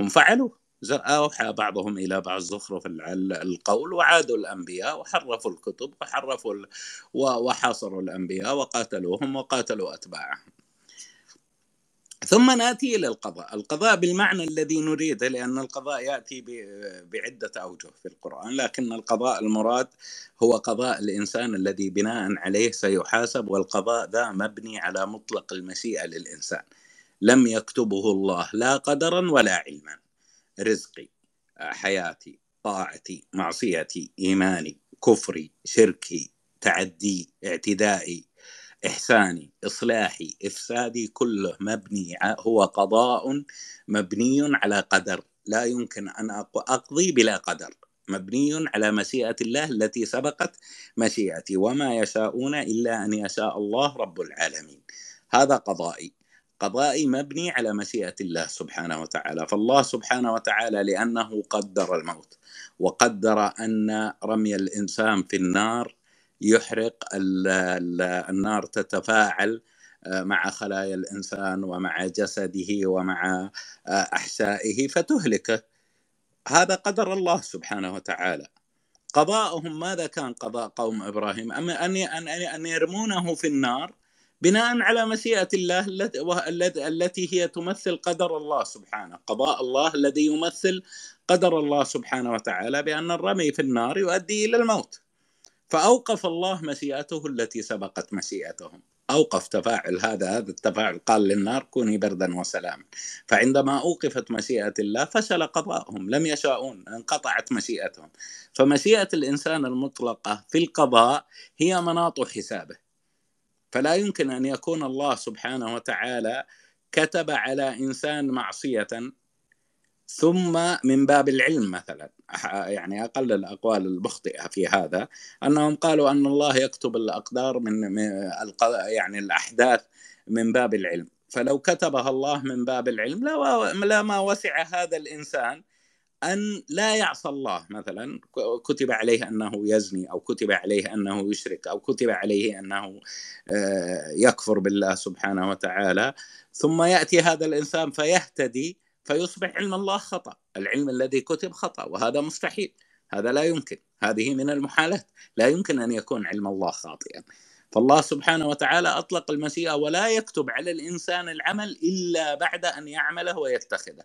هم فعلوا أوحى بعضهم إلى بعض زخرف القول وعادوا الأنبياء وحرفوا الكتب وحرفوا وحاصروا الأنبياء وقاتلوهم وقاتلوا أتباعهم ثم ناتي الى القضاء، القضاء بالمعنى الذي نريده لان القضاء ياتي بعده اوجه في القران، لكن القضاء المراد هو قضاء الانسان الذي بناء عليه سيحاسب والقضاء ذا مبني على مطلق المشيئه للانسان. لم يكتبه الله لا قدرا ولا علما. رزقي، حياتي، طاعتي، معصيتي، ايماني، كفري، شركي، تعدي، اعتدائي، إحساني إصلاحي إفسادي كله مبني هو قضاء مبني على قدر لا يمكن أن أقضي بلا قدر مبني على مشيئة الله التي سبقت مشيئتي وما يشاءون إلا أن يشاء الله رب العالمين هذا قضائي قضائي مبني على مشيئة الله سبحانه وتعالى فالله سبحانه وتعالى لأنه قدر الموت وقدر أن رمي الإنسان في النار يحرق النار تتفاعل آه، مع خلايا الانسان ومع جسده ومع آه، احشائه فتهلكه هذا قدر الله سبحانه وتعالى قضاءهم ماذا كان قضاء قوم ابراهيم ام ان ان ان يرمونه في النار بناء على مشيئه الله التي هي تمثل قدر الله سبحانه قضاء الله الذي يمثل قدر الله سبحانه وتعالى بان الرمي في النار يؤدي الى الموت فأوقف الله مسيئته التي سبقت مسيئتهم أوقف تفاعل هذا هذا التفاعل قال للنار كوني بردا وسلاما فعندما أوقفت مشيئة الله فشل قضاءهم لم يشاءون انقطعت مشيئتهم فمشيئة الإنسان المطلقة في القضاء هي مناط حسابه فلا يمكن أن يكون الله سبحانه وتعالى كتب على إنسان معصية ثم من باب العلم مثلا يعني اقل الاقوال المخطئه في هذا انهم قالوا ان الله يكتب الاقدار من يعني الاحداث من باب العلم فلو كتبها الله من باب العلم لا لا ما وسع هذا الانسان ان لا يعصى الله مثلا كتب عليه انه يزني او كتب عليه انه يشرك او كتب عليه انه آه، يكفر بالله سبحانه وتعالى ثم ياتي هذا الانسان فيهتدي فيصبح علم الله خطا العلم الذي كتب خطا وهذا مستحيل هذا لا يمكن هذه من المحالات لا يمكن ان يكون علم الله خاطئا فالله سبحانه وتعالى اطلق المسيئه ولا يكتب على الانسان العمل الا بعد ان يعمله ويتخذه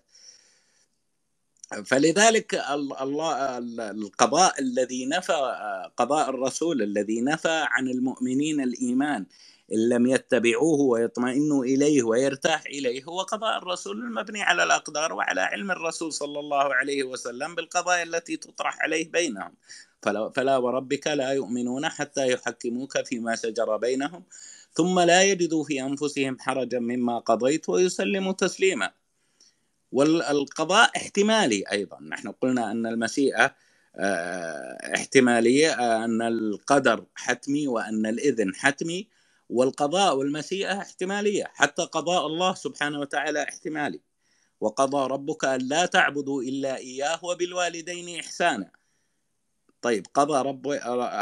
فلذلك الله القضاء الذي نفى قضاء الرسول الذي نفى عن المؤمنين الايمان إن لم يتبعوه ويطمئنوا إليه ويرتاح إليه هو قضاء الرسول المبني على الأقدار وعلى علم الرسول صلى الله عليه وسلم بالقضايا التي تطرح عليه بينهم فلا, فلا وربك لا يؤمنون حتى يحكموك فيما شجر بينهم ثم لا يجدوا في أنفسهم حرجا مما قضيت ويسلموا تسليما والقضاء احتمالي أيضا نحن قلنا أن المشيئة آه، احتمالية آه، أن القدر حتمي وأن الإذن حتمي والقضاء والمسيئه احتماليه حتى قضاء الله سبحانه وتعالى احتمالي وقضى ربك ألا تعبدوا إلا إياه وبالوالدين إحسانا طيب قضى رب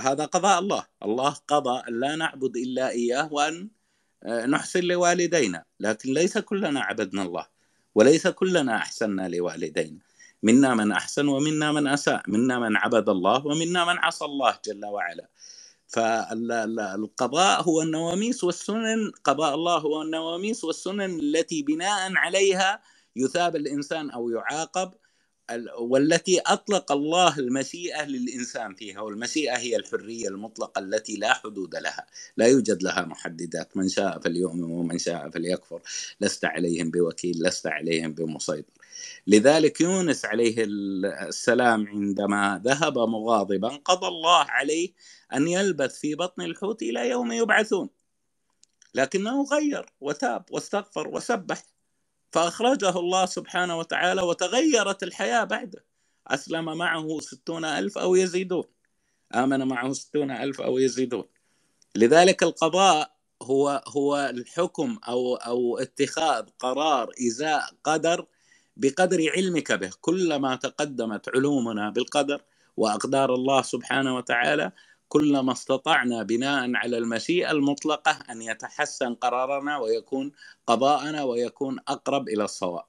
هذا قضاء الله الله قضى ألا نعبد إلا إياه وأن آه، نحسن لوالدينا لكن ليس كلنا عبدنا الله وليس كلنا أحسننا لوالدينا منا من أحسن ومنا من أساء منا من عبد الله ومنا من عصى الله جل وعلا فالقضاء هو النواميس والسنن قضاء الله هو النواميس والسنن التي بناء عليها يثاب الانسان او يعاقب والتي اطلق الله المشيئه للانسان فيها والمشيئه هي الحريه المطلقه التي لا حدود لها لا يوجد لها محددات من شاء فليؤمن ومن شاء فليكفر لست عليهم بوكيل لست عليهم بمسيطر لذلك يونس عليه السلام عندما ذهب مغاضبا قضى الله عليه ان يلبث في بطن الحوت الى يوم يبعثون لكنه غير وتاب واستغفر وسبح فأخرجه الله سبحانه وتعالى وتغيرت الحياة بعده أسلم معه ستون ألف أو يزيدون آمن معه ستون ألف أو يزيدون لذلك القضاء هو هو الحكم أو أو اتخاذ قرار إزاء قدر بقدر علمك به كلما تقدمت علومنا بالقدر واقدار الله سبحانه وتعالى كلما استطعنا بناء على المشيئه المطلقه ان يتحسن قرارنا ويكون قضاءنا ويكون اقرب الى الصواب.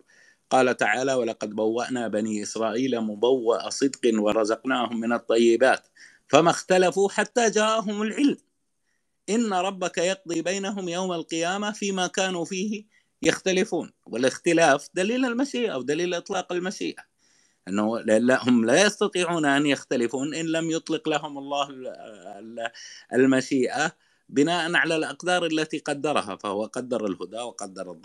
قال تعالى: ولقد بوأنا بني اسرائيل مبوأ صدق ورزقناهم من الطيبات فما اختلفوا حتى جاءهم العلم. ان ربك يقضي بينهم يوم القيامه فيما كانوا فيه يختلفون والاختلاف دليل المشيئة أو دليل إطلاق المشيئة أنه هم لا يستطيعون أن يختلفون إن لم يطلق لهم الله المشيئة بناء على الأقدار التي قدرها فهو قدر الهدى وقدر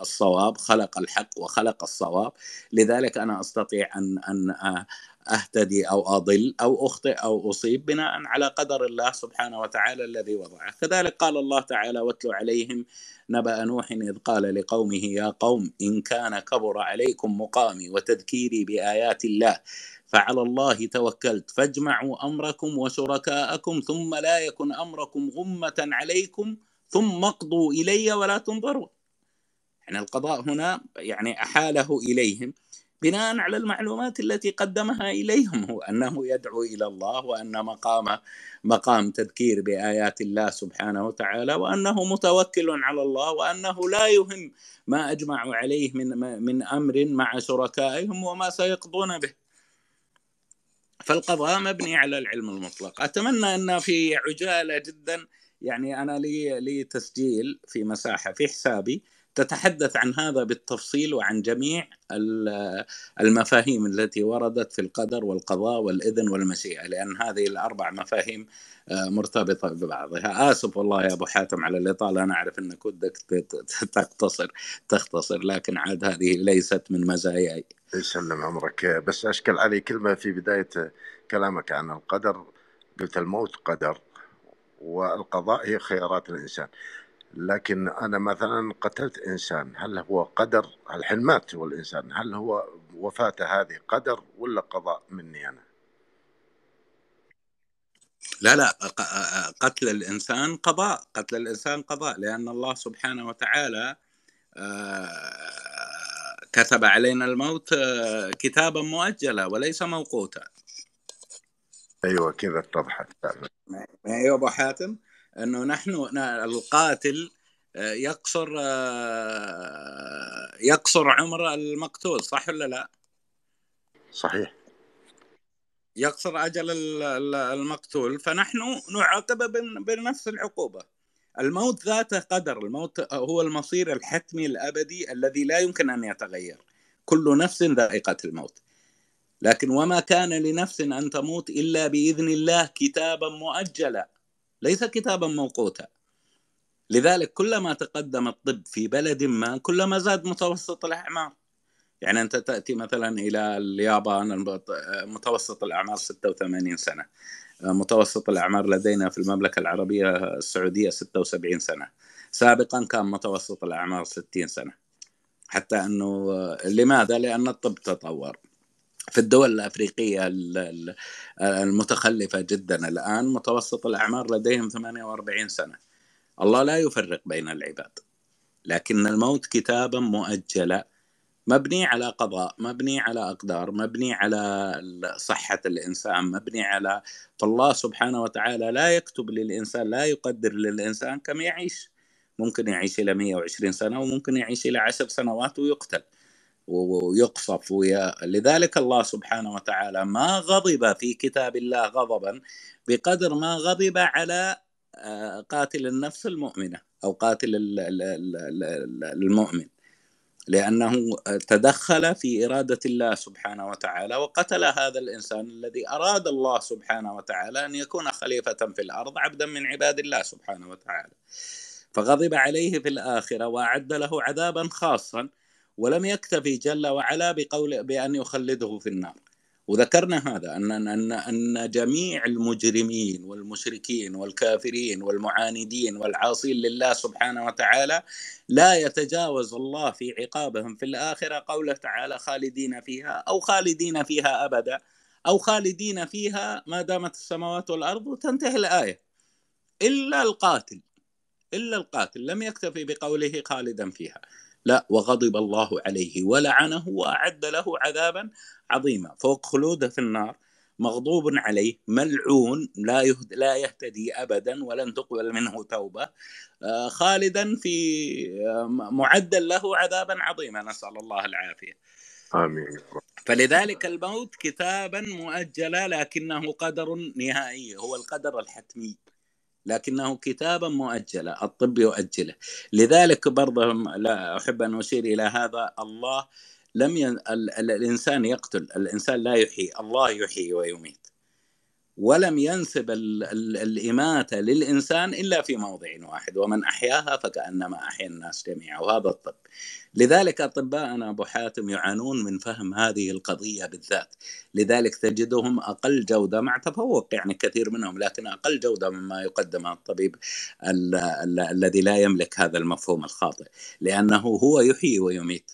الصواب خلق الحق وخلق الصواب لذلك أنا أستطيع أن أن اهتدي او اضل او اخطئ او اصيب بناء على قدر الله سبحانه وتعالى الذي وضعه، كذلك قال الله تعالى: واتل عليهم نبأ نوح اذ قال لقومه يا قوم ان كان كبر عليكم مقامي وتذكيري بآيات الله فعلى الله توكلت فاجمعوا امركم وشركاءكم ثم لا يكن امركم غمة عليكم ثم اقضوا الي ولا تنظروا. يعني القضاء هنا يعني احاله اليهم بناء على المعلومات التي قدمها اليهم هو انه يدعو الى الله وان مقامه مقام تذكير بايات الله سبحانه وتعالى وانه متوكل على الله وانه لا يهم ما اجمعوا عليه من من امر مع شركائهم وما سيقضون به. فالقضاء مبني على العلم المطلق، اتمنى ان في عجاله جدا يعني انا لي لي تسجيل في مساحه في حسابي تتحدث عن هذا بالتفصيل وعن جميع المفاهيم التي وردت في القدر والقضاء والإذن والمشيئة لأن هذه الأربع مفاهيم آه، مرتبطة ببعضها آسف والله يا أبو حاتم على الإطالة أنا أعرف أنك ودك تقتصر تختصر لكن عاد هذه ليست من مزاياي يسلم عمرك بس أشكل علي كلمة في بداية كلامك عن القدر قلت الموت قدر والقضاء هي خيارات الإنسان لكن أنا مثلا قتلت إنسان هل هو قدر هل حلمات هو الإنسان هل هو وفاته هذه قدر ولا قضاء مني أنا لا لا قتل الإنسان قضاء قتل الإنسان قضاء لأن الله سبحانه وتعالى آه، كتب علينا الموت آه، كتابا مؤجلا وليس موقوتا ايوه كذا اتضحت ما هي ابو حاتم انه نحن القاتل آه، يقصر آه، يقصر عمر المقتول صح ولا لا؟ صحيح يقصر اجل المقتول فنحن نعاقب بنفس العقوبه الموت ذاته قدر الموت هو المصير الحتمي الابدي الذي لا يمكن ان يتغير كل نفس ذائقه الموت لكن وما كان لنفس ان تموت الا باذن الله كتابا مؤجلا ليس كتابا موقوتا لذلك كلما تقدم الطب في بلد ما كلما زاد متوسط الأعمار يعني أنت تأتي مثلا إلى اليابان متوسط الأعمار 86 سنة متوسط الأعمار لدينا في المملكة العربية السعودية 76 سنة سابقا كان متوسط الأعمار 60 سنة حتى أنه لماذا؟ لأن الطب تطور في الدول الافريقيه المتخلفه جدا الان متوسط الاعمار لديهم 48 سنه الله لا يفرق بين العباد لكن الموت كتابا مؤجلا مبني على قضاء مبني على اقدار مبني على صحه الانسان مبني على فالله سبحانه وتعالى لا يكتب للانسان لا يقدر للانسان كم يعيش ممكن يعيش الى 120 سنه وممكن يعيش الى 10 سنوات ويقتل ويقصف ويا لذلك الله سبحانه وتعالى ما غضب في كتاب الله غضبا بقدر ما غضب على آه، قاتل النفس المؤمنه او قاتل المؤمن لانه تدخل في اراده الله سبحانه وتعالى وقتل هذا الانسان الذي اراد الله سبحانه وتعالى ان يكون خليفه في الارض عبدا من عباد الله سبحانه وتعالى فغضب عليه في الاخره واعد له عذابا خاصا ولم يكتفي جل وعلا بقول بأن يخلده في النار وذكرنا هذا أن أن أن جميع المجرمين والمشركين والكافرين والمعاندين والعاصين لله سبحانه وتعالى لا يتجاوز الله في عقابهم في الآخرة قوله تعالى خالدين فيها أو خالدين فيها أبدا أو خالدين فيها ما دامت السماوات والأرض وتنتهي الآية إلا القاتل إلا القاتل لم يكتفي بقوله خالدا فيها لا وغضب الله عليه ولعنه واعد له عذابا عظيما فوق خلوده في النار مغضوب عليه ملعون لا يهد لا يهتدي ابدا ولن تقبل منه توبه آه، خالدا في آه، معدل له عذابا عظيما نسال الله العافيه امين فلذلك الموت كتابا مؤجلا لكنه قدر نهائي هو القدر الحتمي لكنه كتابا مؤجلا الطب يؤجله لذلك برضه لا أحب أن أشير إلى هذا الله لم ين... ال... الإنسان يقتل الإنسان لا يحيي الله يحيي ويميت ولم ينسب الإماتة للإنسان إلا في موضع واحد ومن أحياها فكأنما أحيا الناس جميعا وهذا الطب لذلك أطباءنا أبو حاتم يعانون من فهم هذه القضية بالذات لذلك تجدهم أقل جودة مع تفوق يعني كثير منهم لكن أقل جودة مما يقدمه الطبيب الذي لا يملك هذا المفهوم الخاطئ لأنه هو يحيي ويميت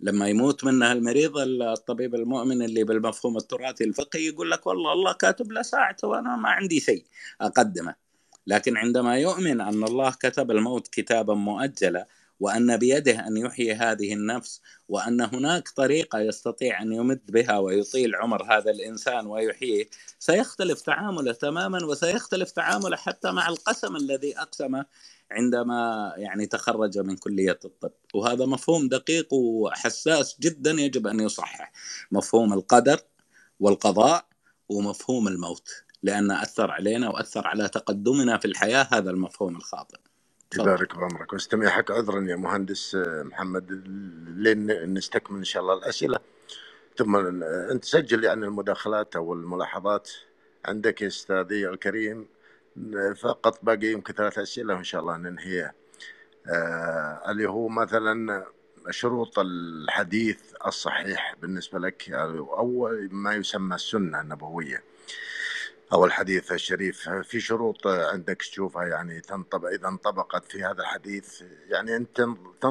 لما يموت منها المريض الطبيب المؤمن اللي بالمفهوم التراثي الفقهي يقول لك والله الله كاتب له ساعته وانا ما عندي شيء اقدمه لكن عندما يؤمن ان الله كتب الموت كتابا مؤجلا وان بيده ان يحيي هذه النفس وان هناك طريقه يستطيع ان يمد بها ويطيل عمر هذا الانسان ويحييه سيختلف تعامله تماما وسيختلف تعامله حتى مع القسم الذي اقسمه عندما يعني تخرج من كليه الطب وهذا مفهوم دقيق وحساس جدا يجب ان يصحح مفهوم القدر والقضاء ومفهوم الموت لان اثر علينا واثر على تقدمنا في الحياه هذا المفهوم الخاطئ يبارك بعمرك واستمع حق عذرا يا مهندس آه، محمد لين نستكمل ان شاء الله الاسئله ثم انت سجل يعني المداخلات او الملاحظات عندك يا استاذي الكريم فقط باقي يمكن ثلاث اسئله وان شاء الله ننهيها آه اللي هو مثلا شروط الحديث الصحيح بالنسبه لك او ما يسمى السنه النبويه او الحديث الشريف في شروط عندك تشوفها يعني تنطبق اذا انطبقت في هذا الحديث يعني انت